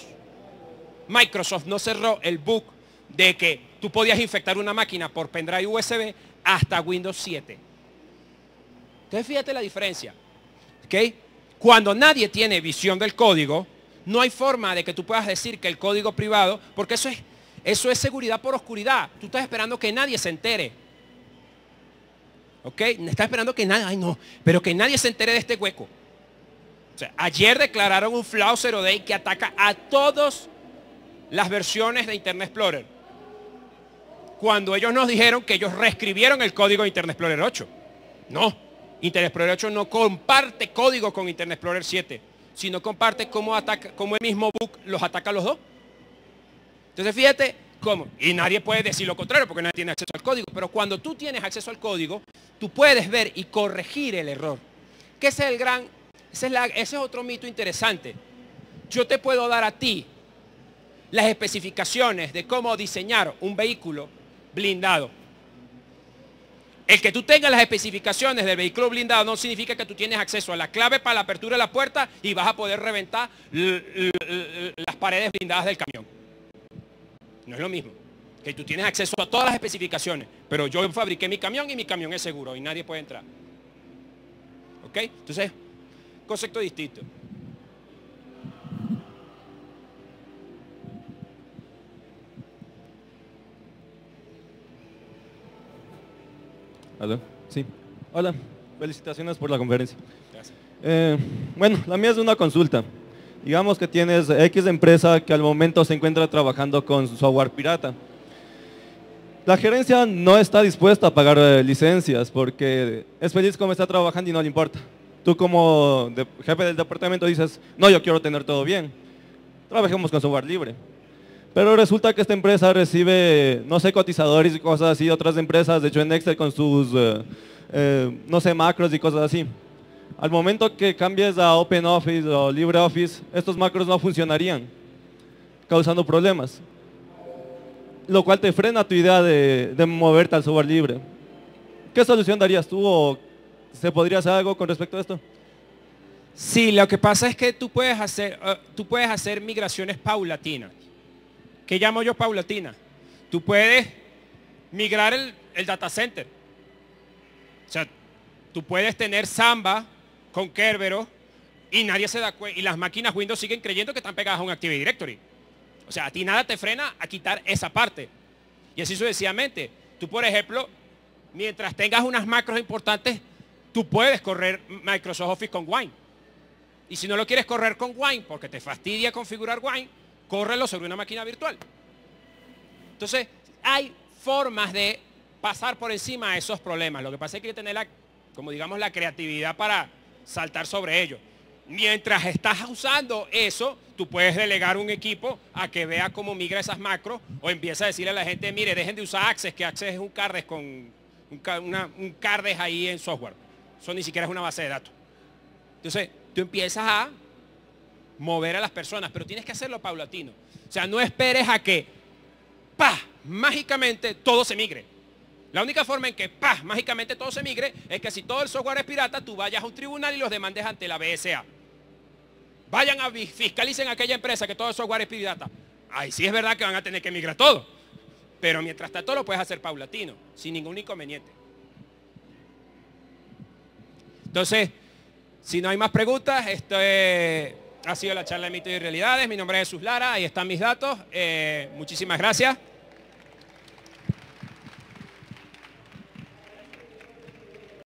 Speaker 2: Microsoft no cerró el book de que tú podías infectar una máquina por pendrive USB hasta Windows 7. Entonces fíjate la diferencia. Cuando nadie tiene visión del código, no hay forma de que tú puedas decir que el código privado, porque eso es, eso es seguridad por oscuridad. Tú estás esperando que nadie se entere. ¿Ok? Estás esperando que nadie, ay no, pero que nadie se entere de este hueco. O sea, ayer declararon un Flaw Zero Day que ataca a todas las versiones de Internet Explorer. Cuando ellos nos dijeron que ellos reescribieron el código de Internet Explorer 8. No, Internet Explorer 8 no comparte código con Internet Explorer 7. Si no comparte cómo, ataca, cómo el mismo Book los ataca a los dos. Entonces fíjate cómo. Y nadie puede decir lo contrario porque nadie tiene acceso al código. Pero cuando tú tienes acceso al código, tú puedes ver y corregir el error. Que es el gran, ese es otro mito interesante. Yo te puedo dar a ti las especificaciones de cómo diseñar un vehículo blindado. El que tú tengas las especificaciones del vehículo blindado no significa que tú tienes acceso a la clave para la apertura de la puerta y vas a poder reventar las paredes blindadas del camión. No es lo mismo. Que tú tienes acceso a todas las especificaciones, pero yo fabriqué mi camión y mi camión es seguro y nadie puede entrar. ¿Ok? Entonces, concepto distinto.
Speaker 1: ¿Aló? Sí. Hola, felicitaciones por la conferencia. Gracias. Eh, bueno, la mía es una consulta. Digamos que tienes X empresa que al momento se encuentra trabajando con software pirata. La gerencia no está dispuesta a pagar eh, licencias porque es feliz como está trabajando y no le importa. Tú como jefe del departamento dices, no, yo quiero tener todo bien. Trabajemos con software libre. Pero resulta que esta empresa recibe, no sé, cotizadores y cosas así, otras empresas, de hecho en Excel con sus, eh, eh, no sé, macros y cosas así. Al momento que cambies a OpenOffice o LibreOffice, estos macros no funcionarían, causando problemas. Lo cual te frena tu idea de,
Speaker 2: moverte al software libre. ¿Qué solución darías tú o se podría hacer algo con respecto a esto? Sí, lo que pasa es que tú puedes hacer, eh, tú puedes hacer migraciones paulatinas. ¿Qué llamo yo paulatina? Tú puedes migrar el, data center. O sea, tú puedes tener Samba con Kerbero y nadie se da cuenta. Y las máquinas Windows siguen creyendo que están pegadas a un Active Directory. O sea, a ti nada te frena a quitar esa parte. Y así sucesivamente. Tú, por ejemplo, mientras tengas unas macros importantes, tú puedes correr Microsoft Office con Wine. Y si no lo quieres correr con Wine, porque te fastidia configurar Wine, córrelo sobre una máquina virtual. Entonces, hay formas de pasar por encima de esos problemas. Lo que pasa es que hay que tener, la, como digamos, la creatividad para saltar sobre ellos. Mientras estás usando eso, tú puedes delegar un equipo a que vea cómo migra esas macros o empieza a decirle a la gente, mire, dejen de usar Access, que Access es un cardes con un, un cardes ahí en software. Eso ni siquiera es una base de datos. Entonces, tú empiezas a mover a las personas, pero tienes que hacerlo paulatino. O sea, no esperes a que, pa mágicamente todo se migre. La única forma en que, pa mágicamente todo se migre es que si todo el software es pirata, tú vayas a un tribunal y los demandes ante la BSA. Vayan a fiscalicen a aquella empresa que todo el software es pirata. Ahí sí es verdad que van a tener que migrar todo. Pero mientras tanto lo puedes hacer paulatino, sin ningún inconveniente. Entonces, si no hay más preguntas, esto ha sido la charla de mito y realidades. Mi nombre es Jesús Lara, ahí están mis datos. Eh, muchísimas gracias.